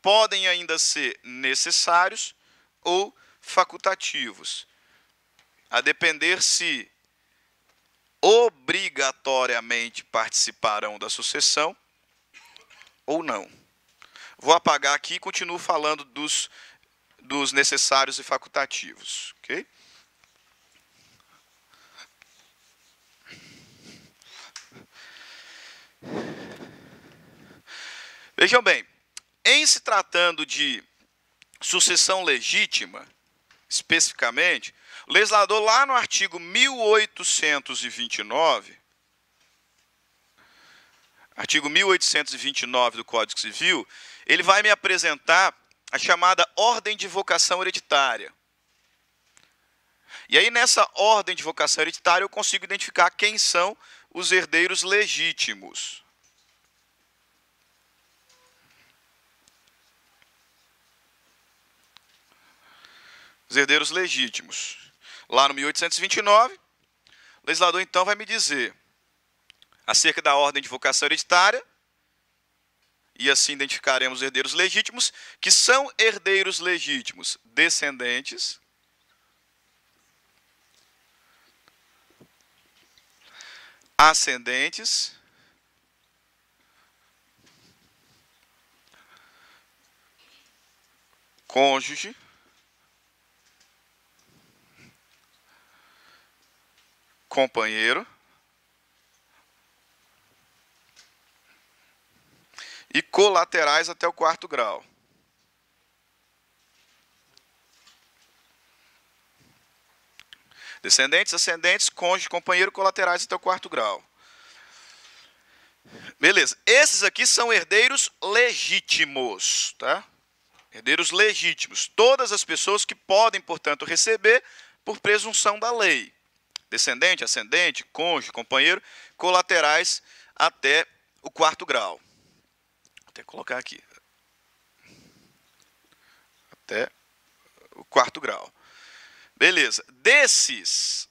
podem ainda ser necessários ou facultativos a depender se obrigatoriamente participarão da sucessão ou não. Vou apagar aqui e continuo falando dos, dos necessários e facultativos. ok? Vejam bem, em se tratando de sucessão legítima, especificamente, o legislador, lá no artigo 1829, artigo 1829 do Código Civil, ele vai me apresentar a chamada ordem de vocação hereditária. E aí, nessa ordem de vocação hereditária, eu consigo identificar quem são os herdeiros legítimos. Os herdeiros legítimos lá no 1829. O legislador então vai me dizer acerca da ordem de vocação hereditária, e assim identificaremos herdeiros legítimos, que são herdeiros legítimos descendentes. Ascendentes cônjuge companheiro e colaterais até o quarto grau. Descendentes, ascendentes, cônjuge, companheiro, colaterais até o quarto grau. Beleza. Esses aqui são herdeiros legítimos, tá? Herdeiros legítimos. Todas as pessoas que podem, portanto, receber por presunção da lei descendente, ascendente, cônjuge, companheiro, colaterais até o quarto grau. Vou até colocar aqui. Até o quarto grau. Beleza. Desses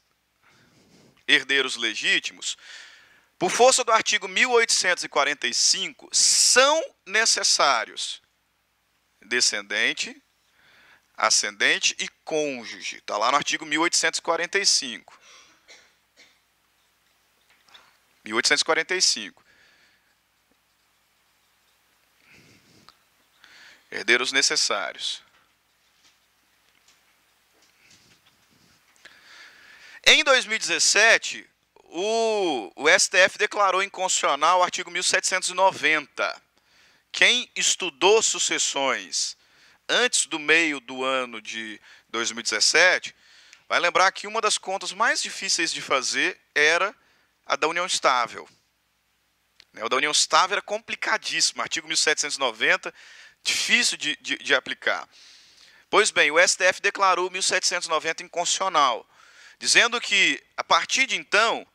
herdeiros legítimos, por força do artigo 1845, são necessários descendente, ascendente e cônjuge. Está lá no artigo 1845. 1845. Herdeiros necessários. Em 2017, o, o, STF declarou inconstitucional o artigo 1790. Quem estudou sucessões antes do meio do ano de 2017 vai lembrar que uma das contas mais difíceis de fazer era a da união estável. Né, o da união estável era complicadíssimo, artigo 1790, difícil de, de, de aplicar. Pois bem, o STF declarou 1790 inconstitucional, dizendo que, a partir de então,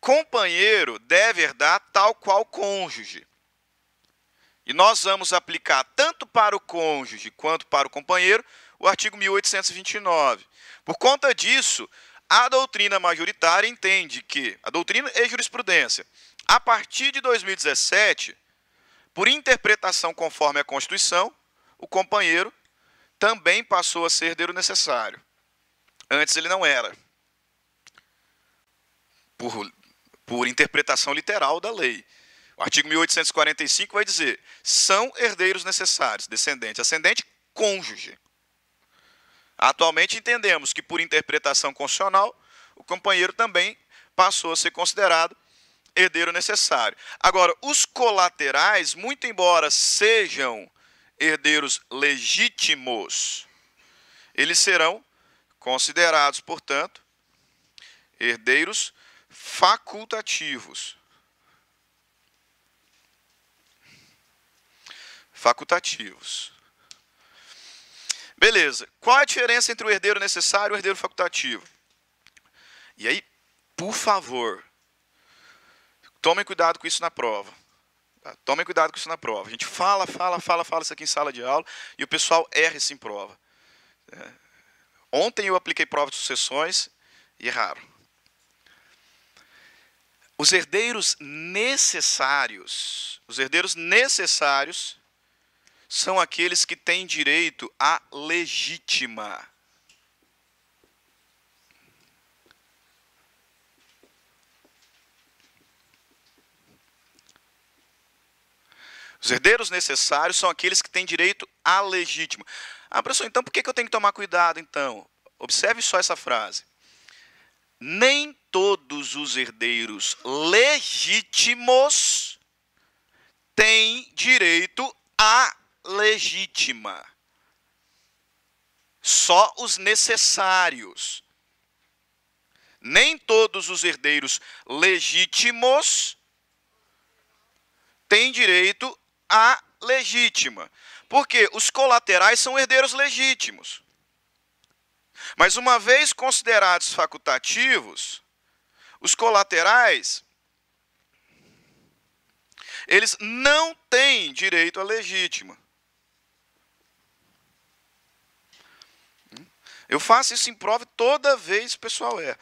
companheiro deve herdar tal qual cônjuge. E nós vamos aplicar tanto para o cônjuge quanto para o companheiro o artigo 1829. Por conta disso, a doutrina majoritária entende que, a doutrina e jurisprudência, a partir de 2017, por interpretação conforme a Constituição, o companheiro também passou a ser herdeiro necessário. Antes ele não era. Por, por interpretação literal da lei. O artigo 1845 vai dizer: são herdeiros necessários, descendente, ascendente, cônjuge. Atualmente entendemos que, por interpretação constitucional, o companheiro também passou a ser considerado herdeiro necessário. Agora, os colaterais, muito embora sejam herdeiros legítimos, eles serão considerados, portanto, herdeiros facultativos. Facultativos. Beleza. Qual a diferença entre o herdeiro necessário e o herdeiro facultativo? E aí, por favor, tomem cuidado com isso na prova. Tá? Tomem cuidado com isso na prova. A gente fala, fala, fala, fala isso aqui em sala de aula e o pessoal erra isso em prova. É. Ontem eu apliquei prova de sucessões e erraram. Os herdeiros necessários, os herdeiros necessários são aqueles que têm direito à legítima. Os herdeiros necessários são aqueles que têm direito à legítima. Ah, professor, então por que eu tenho que tomar cuidado, então? Observe só essa frase. Nem todos os herdeiros legítimos têm direito à legítima. Só os necessários. Nem todos os herdeiros legítimos têm direito à legítima. Porque os colaterais são herdeiros legítimos. Mas uma vez considerados facultativos, os colaterais eles não têm direito à legítima. Eu faço isso em prova toda vez o pessoal erra.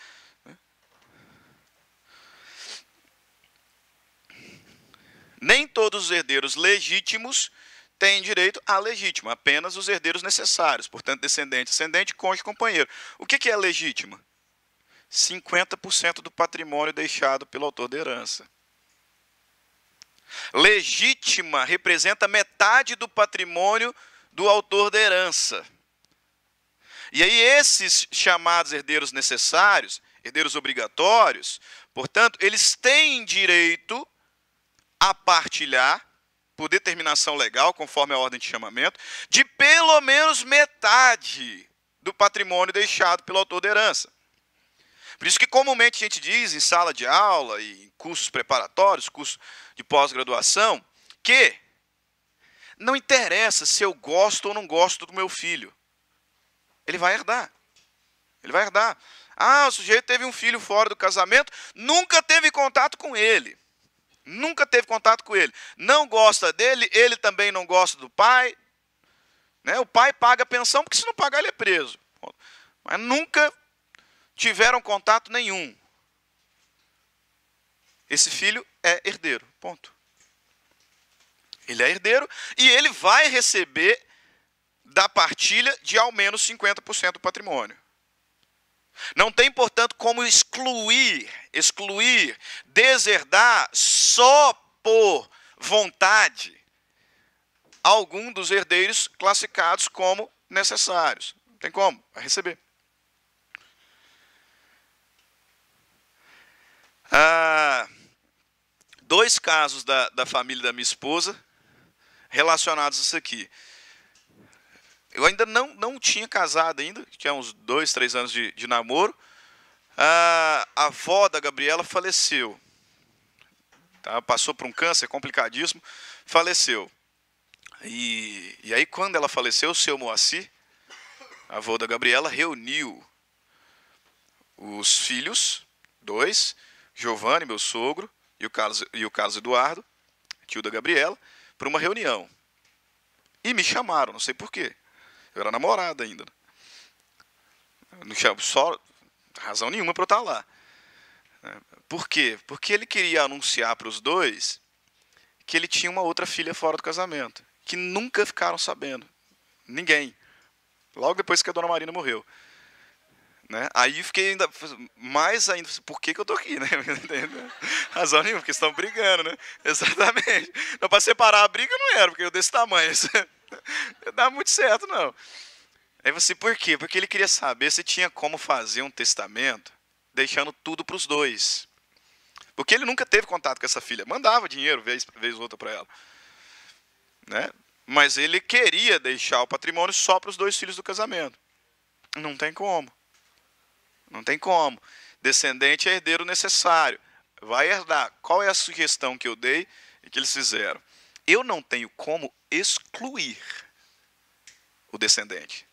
Nem todos os herdeiros legítimos têm direito à legítima, apenas os herdeiros necessários, portanto, descendente, ascendente, cônjuge, companheiro. O que é legítima? 50% do patrimônio deixado pelo autor da herança. Legítima representa metade do patrimônio do autor da herança. E aí, esses chamados herdeiros necessários, herdeiros obrigatórios, portanto, eles têm direito a partilhar, por determinação legal, conforme a ordem de chamamento, de pelo menos metade do patrimônio deixado pelo autor da herança. Por isso que comumente a gente diz em sala de aula e em cursos preparatórios, cursos de pós-graduação, que não interessa se eu gosto ou não gosto do meu filho. Ele vai herdar. Ele vai herdar. Ah, o sujeito teve um filho fora do casamento, nunca teve contato com ele. Nunca teve contato com ele. Não gosta dele, ele também não gosta do pai. Né? O pai paga pensão, porque se não pagar, ele é preso. Mas nunca tiveram contato nenhum. Esse filho é herdeiro. Ponto. Ele é herdeiro e ele vai receber da partilha de ao menos 50% do patrimônio. Não tem, portanto, como excluir, excluir, deserdar só por vontade algum dos herdeiros classificados como necessários. Não tem como, vai receber. Ah, dois casos da, da família da minha esposa relacionados a isso aqui. Eu ainda não, não tinha casado ainda, tinha uns dois, três anos de, de namoro. Ah, a avó da Gabriela faleceu. Tá? Passou por um câncer complicadíssimo, faleceu. E, e aí, quando ela faleceu, o seu Moacir, a avó da Gabriela, reuniu os filhos, dois, Giovanni, meu sogro, e o Carlos, e o Carlos Eduardo, tio da Gabriela, para uma reunião. E me chamaram, não sei porquê. Eu era namorada ainda. Né? Não tinha só razão nenhuma para eu estar tá lá. É, por quê? Porque ele queria anunciar para os dois que ele tinha uma outra filha fora do casamento, que nunca ficaram sabendo. Ninguém. Logo depois que a dona Marina morreu. Né? Aí fiquei ainda mais ainda, assim, por que, que eu tô aqui, né? Razão nenhuma, porque estão brigando, né? Exatamente. Não, para separar a briga não era, porque eu desse tamanho. não dá muito certo, não. Aí você, por quê? Porque ele queria saber se tinha como fazer um testamento deixando tudo para os dois. Porque ele nunca teve contato com essa filha. Mandava dinheiro vez vez outra para ela. Né? Mas ele queria deixar o patrimônio só para os dois filhos do casamento. Não tem como. Não tem como. Descendente é herdeiro necessário. Vai herdar. Qual é a sugestão que eu dei e que eles fizeram? Eu não tenho como excluir o descendente.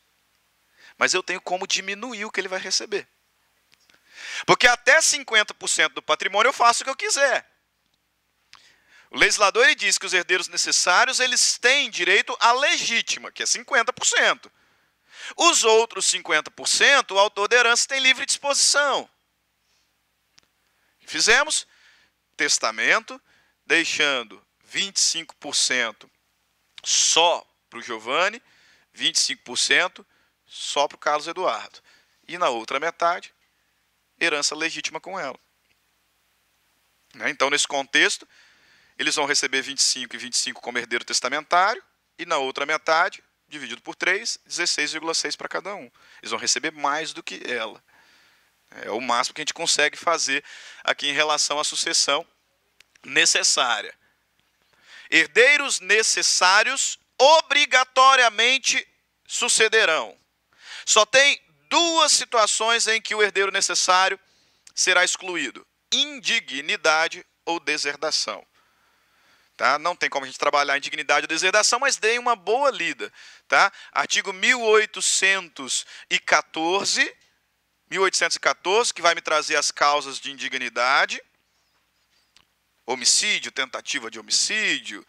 Mas eu tenho como diminuir o que ele vai receber. Porque até 50% do patrimônio eu faço o que eu quiser. O legislador ele diz que os herdeiros necessários eles têm direito à legítima, que é 50%. Os outros 50%, o autor da herança tem livre disposição. Fizemos testamento, deixando 25% só para o Giovanni, 25% só para o Carlos Eduardo. E na outra metade, herança legítima com ela. Né? Então, nesse contexto, eles vão receber 25 e 25 como herdeiro testamentário, e na outra metade, dividido por 3, 16,6 para cada um. Eles vão receber mais do que ela. É o máximo que a gente consegue fazer aqui em relação à sucessão necessária. Herdeiros necessários obrigatoriamente sucederão. Só tem duas situações em que o herdeiro necessário será excluído: indignidade ou deserdação. Tá? Não tem como a gente trabalhar indignidade ou deserdação, mas deem uma boa lida. Tá? Artigo 1814, 1814, que vai me trazer as causas de indignidade homicídio, tentativa de homicídio,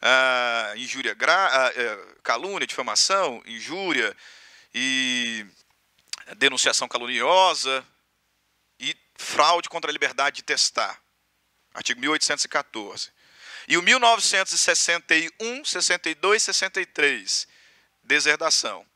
uh, injúria gra uh, calúnia, difamação, injúria e denunciação caluniosa e fraude contra a liberdade de testar. Artigo 1814. E o 1961, 62, 63, deserdação.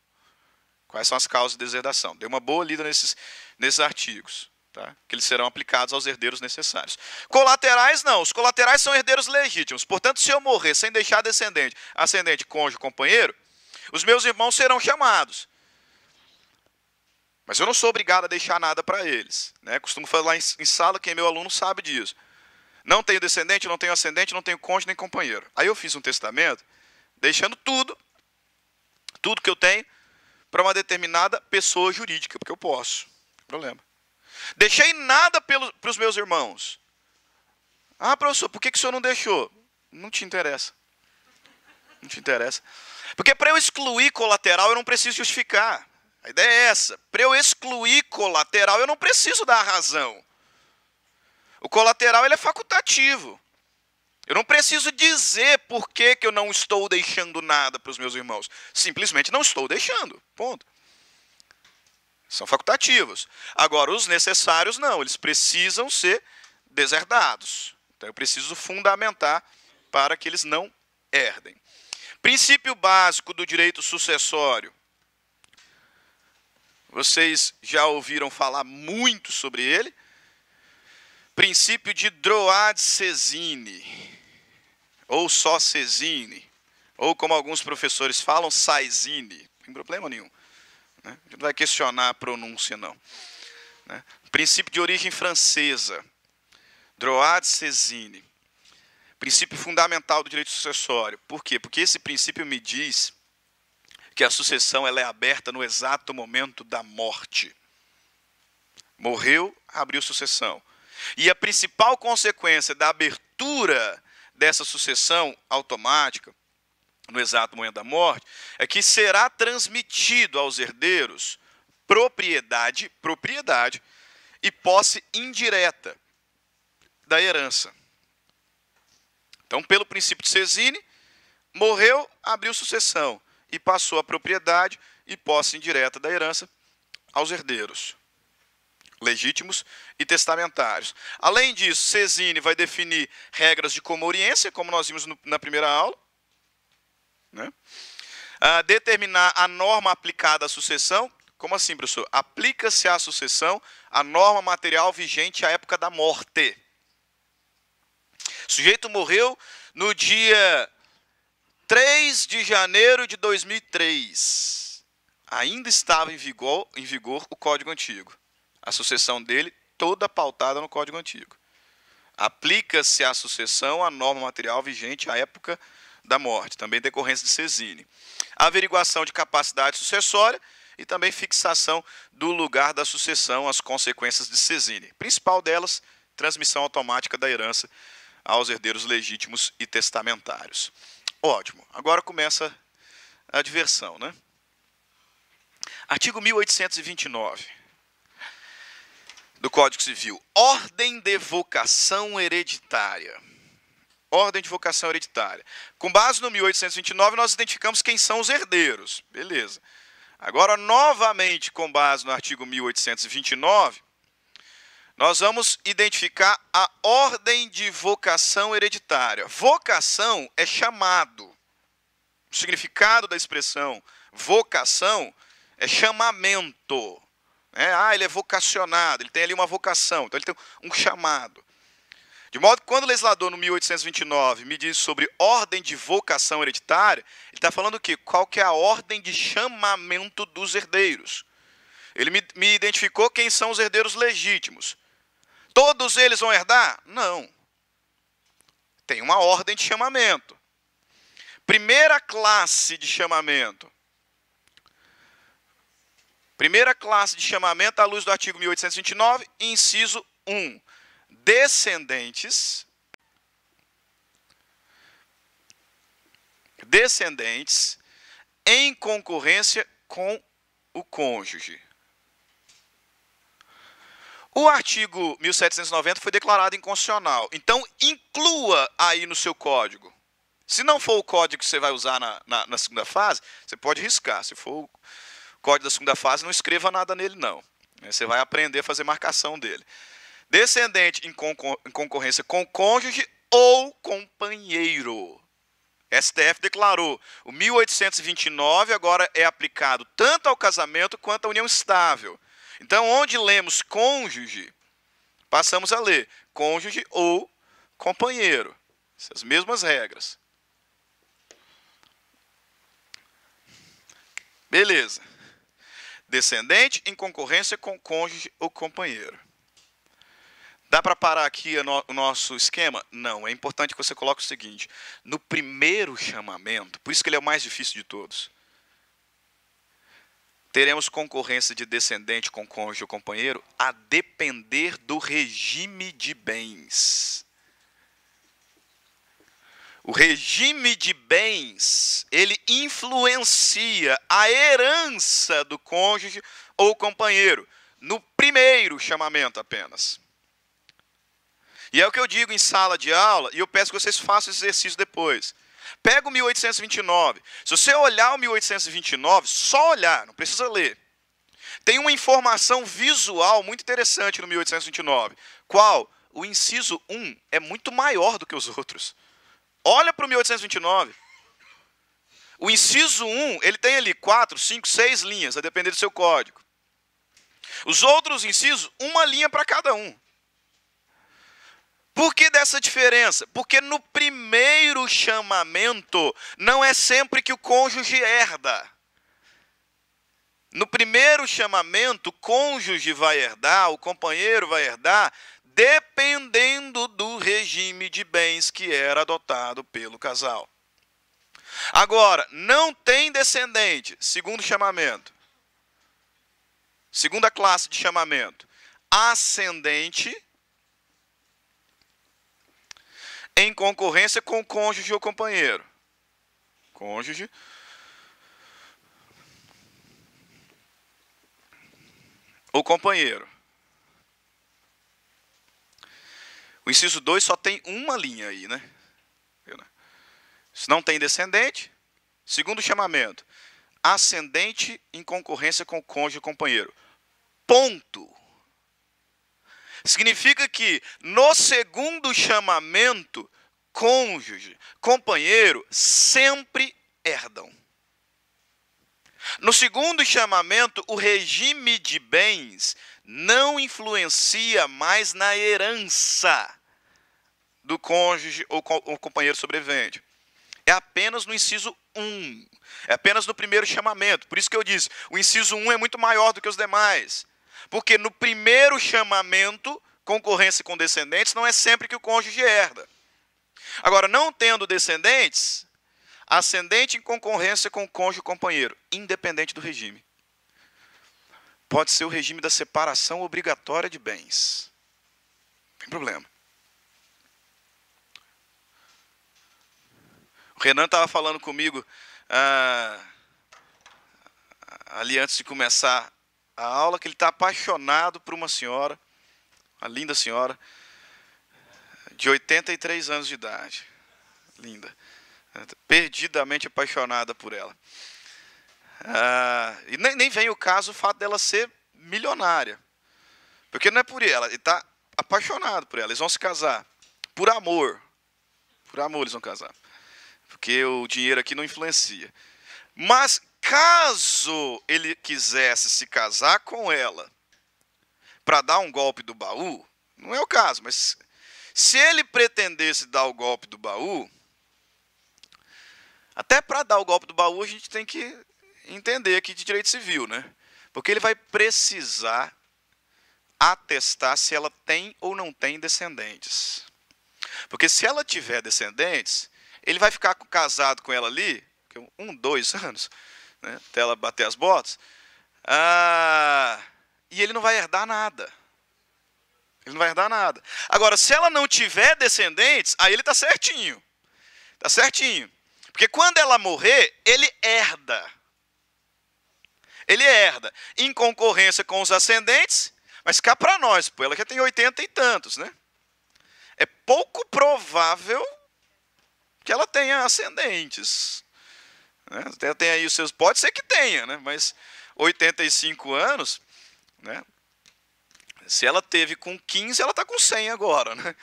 Quais são as causas de deserdação? Deu uma boa lida nesses, nesses artigos tá? que eles serão aplicados aos herdeiros necessários. Colaterais, não. Os colaterais são herdeiros legítimos. Portanto, se eu morrer sem deixar descendente, ascendente, cônjuge, companheiro, os meus irmãos serão chamados. Mas eu não sou obrigado a deixar nada para eles. Né? Costumo falar em, em sala, quem é meu aluno sabe disso. Não tenho descendente, não tenho ascendente, não tenho cônjuge nem companheiro. Aí eu fiz um testamento deixando tudo, tudo que eu tenho, para uma determinada pessoa jurídica, porque eu posso. Não problema. Deixei nada para os meus irmãos. Ah, professor, por que, que o senhor não deixou? Não te interessa. Não te interessa. Porque para eu excluir colateral, eu não preciso justificar. A ideia é essa. Para eu excluir colateral, eu não preciso dar razão. O colateral ele é facultativo. Eu não preciso dizer por que, que eu não estou deixando nada para os meus irmãos. Simplesmente não estou deixando. Ponto. São facultativos. Agora, os necessários não, eles precisam ser deserdados. Então, eu preciso fundamentar para que eles não herdem. Princípio básico do direito sucessório. Vocês já ouviram falar muito sobre ele. Princípio de Droad Cesine, ou só Cesine, ou como alguns professores falam, saisine. Não tem problema nenhum. Né? A gente não vai questionar a pronúncia, não. Né? Princípio de origem francesa, Droit de Césine. Princípio fundamental do direito sucessório. Por quê? Porque esse princípio me diz que a sucessão ela é aberta no exato momento da morte. Morreu, abriu sucessão. E a principal consequência da abertura dessa sucessão automática no exato momento da morte, é que será transmitido aos herdeiros propriedade, propriedade e posse indireta da herança. Então, pelo princípio de Cesine, morreu, abriu sucessão e passou a propriedade e posse indireta da herança aos herdeiros legítimos e testamentários. Além disso, Cesine vai definir regras de comoriência, como nós vimos no, na primeira aula, né? Ah, determinar a norma aplicada à sucessão. Como assim, professor? Aplica-se à sucessão a norma material vigente à época da morte. O sujeito morreu no dia 3 de janeiro de 2003. Ainda estava em vigor, em vigor o Código Antigo. A sucessão dele toda pautada no Código Antigo. Aplica-se à sucessão a norma material vigente à época da da morte, também decorrência de Cesine. Averiguação de capacidade sucessória e também fixação do lugar da sucessão, as consequências de Cesine. Principal delas, transmissão automática da herança aos herdeiros legítimos e testamentários. Ótimo. Agora começa a diversão, né? Artigo 1829 do Código Civil. Ordem de vocação hereditária ordem de vocação hereditária. Com base no 1829, nós identificamos quem são os herdeiros. Beleza. Agora, novamente, com base no artigo 1829, nós vamos identificar a ordem de vocação hereditária. Vocação é chamado. O significado da expressão vocação é chamamento. É, ah, ele é vocacionado, ele tem ali uma vocação, então ele tem um chamado. De modo que quando o legislador, no 1829, me diz sobre ordem de vocação hereditária, ele está falando o quê? Qual que é a ordem de chamamento dos herdeiros. Ele me, me identificou quem são os herdeiros legítimos. Todos eles vão herdar? Não. Tem uma ordem de chamamento. Primeira classe de chamamento. Primeira classe de chamamento à luz do artigo 1829, inciso 1 descendentes descendentes em concorrência com o cônjuge. O artigo 1790 foi declarado inconstitucional. Então, inclua aí no seu código. Se não for o código que você vai usar na, na, na segunda fase, você pode riscar. Se for o código da segunda fase, não escreva nada nele, não. Você vai aprender a fazer marcação dele descendente em, concor em concorrência com cônjuge ou companheiro. STF declarou, o 1829 agora é aplicado tanto ao casamento quanto à união estável. Então, onde lemos cônjuge, passamos a ler cônjuge ou companheiro. Essas mesmas regras. Beleza. Descendente em concorrência com cônjuge ou companheiro. Dá para parar aqui o nosso esquema? Não. É importante que você coloque o seguinte: no primeiro chamamento, por isso que ele é o mais difícil de todos, teremos concorrência de descendente com cônjuge ou companheiro a depender do regime de bens. O regime de bens, ele influencia a herança do cônjuge ou companheiro no primeiro chamamento apenas. E é o que eu digo em sala de aula, e eu peço que vocês façam esse exercício depois. Pega o 1829. Se você olhar o 1829, só olhar, não precisa ler. Tem uma informação visual muito interessante no 1829. Qual? O inciso 1 é muito maior do que os outros. Olha para o 1829. O inciso 1, ele tem ali 4, 5, 6 linhas, a depender do seu código. Os outros incisos, uma linha para cada um. Por que dessa diferença? Porque no primeiro chamamento, não é sempre que o cônjuge herda. No primeiro chamamento, o cônjuge vai herdar, o companheiro vai herdar, dependendo do regime de bens que era adotado pelo casal. Agora, não tem descendente, segundo chamamento. Segunda classe de chamamento. Ascendente em concorrência com o cônjuge ou companheiro. Cônjuge. Ou companheiro. O inciso 2 só tem uma linha aí, né? né? Se não tem descendente, segundo chamamento, ascendente em concorrência com o cônjuge ou companheiro. Ponto. Significa que no segundo chamamento, cônjuge, companheiro, sempre herdam. No segundo chamamento, o regime de bens não influencia mais na herança do cônjuge ou companheiro sobrevivente. É apenas no inciso 1. É apenas no primeiro chamamento. Por isso que eu disse, o inciso 1 é muito maior do que os demais. Porque no primeiro chamamento, concorrência com descendentes, não é sempre que o cônjuge herda. Agora, não tendo descendentes, ascendente em concorrência com o cônjuge companheiro, independente do regime. Pode ser o regime da separação obrigatória de bens. Não tem problema. O Renan estava falando comigo ah, ali antes de começar a aula que ele está apaixonado por uma senhora, uma linda senhora, de 83 anos de idade. Linda. Perdidamente apaixonada por ela. Ah, e nem, nem vem o caso o fato dela ser milionária. Porque não é por ela, ele está apaixonado por ela. Eles vão se casar. Por amor. Por amor eles vão casar. Porque o dinheiro aqui não influencia. Mas caso ele quisesse se casar com ela para dar um golpe do baú, não é o caso, mas se ele pretendesse dar o golpe do baú, até para dar o golpe do baú a gente tem que entender aqui de direito civil, né? Porque ele vai precisar atestar se ela tem ou não tem descendentes. Porque se ela tiver descendentes, ele vai ficar casado com ela ali é um, dois anos né, até ela bater as botas. Ah, e ele não vai herdar nada. Ele não vai herdar nada. Agora, se ela não tiver descendentes, aí ele está certinho. Está certinho. Porque quando ela morrer, ele herda. Ele herda. Em concorrência com os ascendentes, mas cá para nós, pô, ela já tem 80 e tantos, né? É pouco provável que ela tenha ascendentes. Né? Até tem aí os seus. Pode ser que tenha, né? mas 85 anos, né? se ela teve com 15, ela está com 100 agora. Né?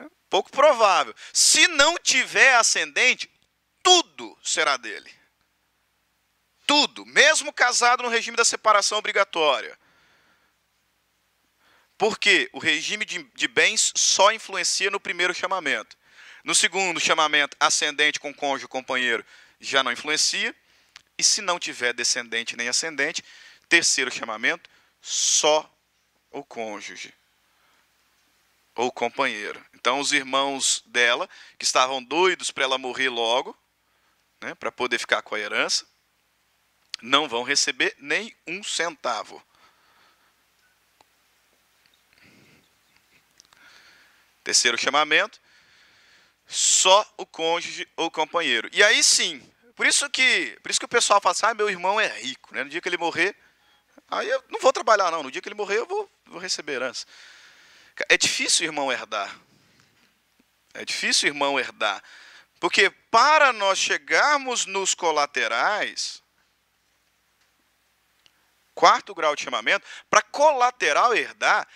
É pouco provável. Se não tiver ascendente, tudo será dele. Tudo, mesmo casado no regime da separação obrigatória. Porque o regime de, de, bens só influencia no primeiro chamamento. No segundo chamamento, ascendente com cônjuge, companheiro, já não influencia. E se não tiver descendente nem ascendente, terceiro chamamento, só o cônjuge ou companheiro. Então, os irmãos dela, que estavam doidos para ela morrer logo, né, para poder ficar com a herança, não vão receber nem um centavo. Terceiro chamamento, só o cônjuge ou companheiro. E aí sim, por isso que, por isso que o pessoal fala assim, ah, meu irmão é rico, né? No dia que ele morrer, aí eu não vou trabalhar não, no dia que ele morrer eu vou, vou receber herança. É difícil irmão herdar. É difícil irmão herdar. Porque para nós chegarmos nos colaterais, quarto grau de chamamento, para colateral herdar,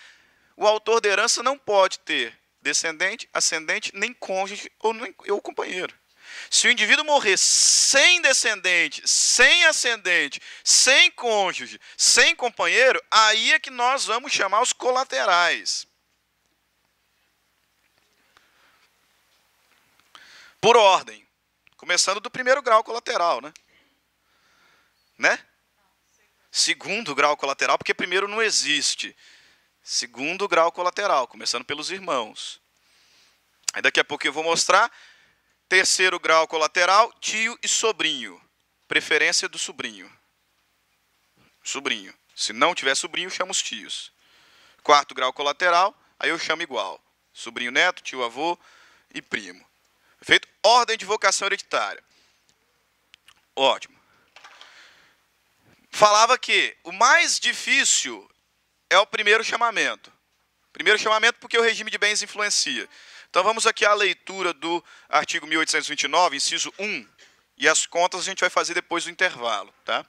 o autor da herança não pode ter descendente, ascendente, nem cônjuge ou, nem, ou companheiro. Se o indivíduo morrer sem descendente, sem ascendente, sem cônjuge, sem companheiro, aí é que nós vamos chamar os colaterais. Por ordem. Começando do primeiro grau colateral, né? Né? Segundo grau colateral, porque primeiro não existe segundo grau colateral, começando pelos irmãos. Aí daqui a pouco eu vou mostrar terceiro grau colateral, tio e sobrinho. Preferência do sobrinho. Sobrinho. Se não tiver sobrinho, chama os tios. Quarto grau colateral, aí eu chamo igual. Sobrinho neto, tio avô e primo. Perfeito? Ordem de vocação hereditária. Ótimo. Falava que o mais difícil é o primeiro chamamento. Primeiro chamamento porque o regime de bens influencia. Então vamos aqui à leitura do artigo 1829, inciso 1. E as contas a gente vai fazer depois do intervalo. Tá?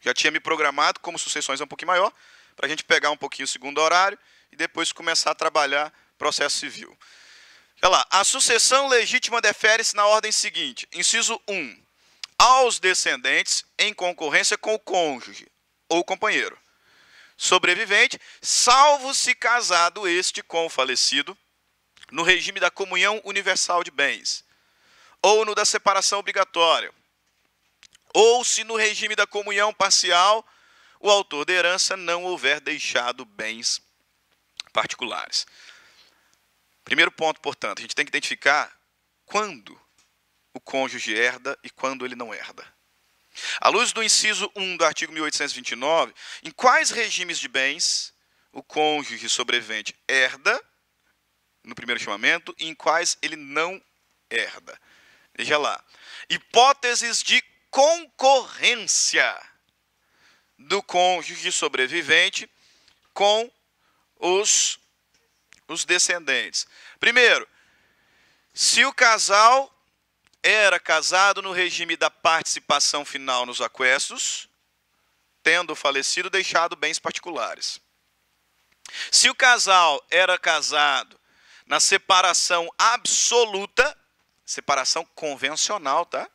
Já tinha me programado, como sucessões é um pouquinho maior, para a gente pegar um pouquinho o segundo horário e depois começar a trabalhar processo civil. Olha lá, a sucessão legítima defere-se na ordem seguinte: inciso 1. Aos descendentes em concorrência com o cônjuge ou companheiro sobrevivente, salvo se casado este com o falecido, no regime da comunhão universal de bens, ou no da separação obrigatória, ou se no regime da comunhão parcial o autor da herança não houver deixado bens particulares. Primeiro ponto, portanto, a gente tem que identificar quando o cônjuge herda e quando ele não herda. À luz do inciso 1 do artigo 1829, em quais regimes de bens o cônjuge sobrevivente herda no primeiro chamamento e em quais ele não herda? Veja lá. Hipóteses de concorrência do cônjuge sobrevivente com os, os descendentes. Primeiro, se o casal era casado no regime da participação final nos aquestos, tendo falecido deixado bens particulares. Se o casal era casado na separação absoluta, separação convencional, tá?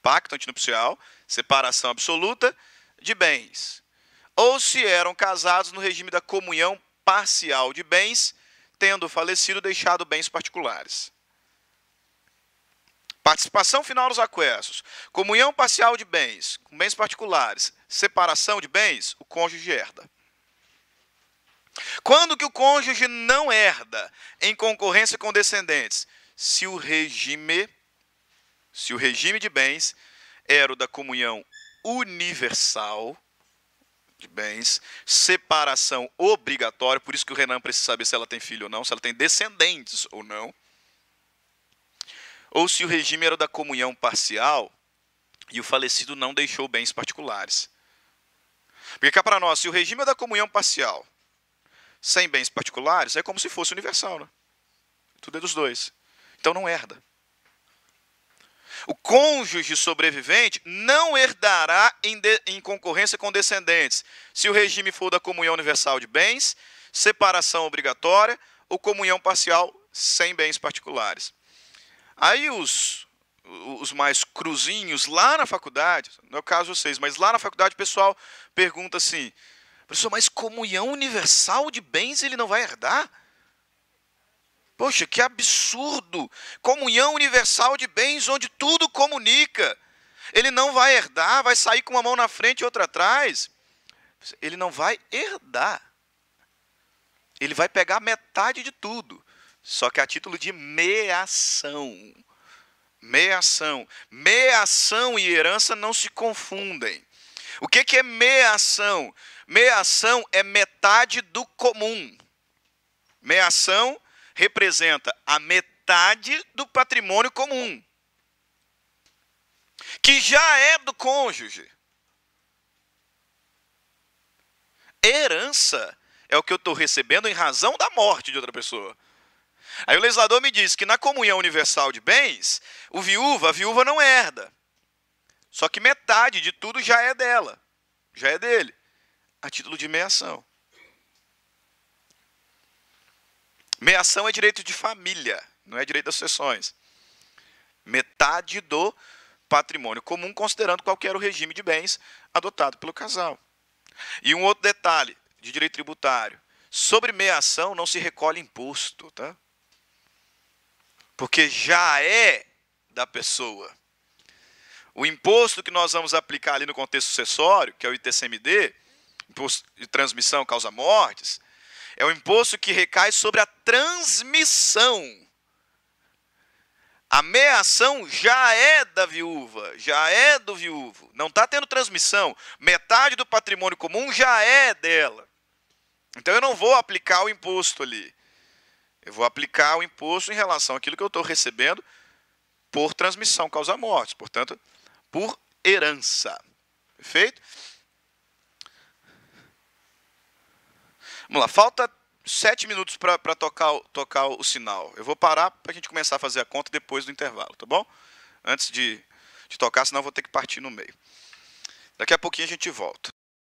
Pacto antinupcial, separação absoluta de bens. Ou se eram casados no regime da comunhão parcial de bens, tendo falecido deixado bens particulares. Participação final nos aquestos, comunhão parcial de bens, com bens particulares, separação de bens, o cônjuge herda. Quando que o cônjuge não herda em concorrência com descendentes? Se o regime se o regime de bens era o da comunhão universal de bens, separação obrigatória, por isso que o Renan precisa saber se ela tem filho ou não, se ela tem descendentes ou não ou se o regime era da comunhão parcial e o falecido não deixou bens particulares. Porque cá para nós, se o regime é da comunhão parcial sem bens particulares, é como se fosse universal. Né? Tudo é dos dois. Então não herda. O cônjuge sobrevivente não herdará em, de, em, concorrência com descendentes, se o regime for da comunhão universal de bens, separação obrigatória ou comunhão parcial sem bens particulares. Aí os, os mais cruzinhos lá na faculdade, no caso vocês, mas lá na faculdade o pessoal pergunta assim: professor, mas comunhão universal de bens ele não vai herdar? Poxa, que absurdo! Comunhão universal de bens onde tudo comunica. Ele não vai herdar, vai sair com uma mão na frente e outra atrás. Ele não vai herdar. Ele vai pegar metade de tudo. Só que a título de meação. Meação. Meação e herança não se confundem. O que, que é meação? Meação é metade do comum. Meação representa a metade do patrimônio comum, que já é do cônjuge. Herança é o que eu estou recebendo em razão da morte de outra pessoa. Aí o legislador me diz que na comunhão universal de bens, o viúva, a viúva não herda. Só que metade de tudo já é dela, já é dele, a título de meação. Meação é direito de família, não é direito das sessões. Metade do patrimônio comum, considerando qualquer o regime de bens adotado pelo casal. E um outro detalhe de direito tributário: sobre meação não se recolhe imposto, tá? porque já é da pessoa. O imposto que nós vamos aplicar ali no contexto sucessório, que é o ITCMD, imposto de transmissão causa mortes, é o imposto que recai sobre a transmissão. A meação já é da viúva, já é do viúvo. Não está tendo transmissão. Metade do patrimônio comum já é dela. Então eu não vou aplicar o imposto ali. Eu vou aplicar o imposto em relação àquilo que eu estou recebendo por transmissão causa mortes, portanto, por herança. Perfeito? Vamos lá, falta sete minutos para tocar, tocar o sinal. Eu vou parar para a gente começar a fazer a conta depois do intervalo, tá bom? Antes de, de tocar, senão eu vou ter que partir no meio. Daqui a pouquinho a gente volta.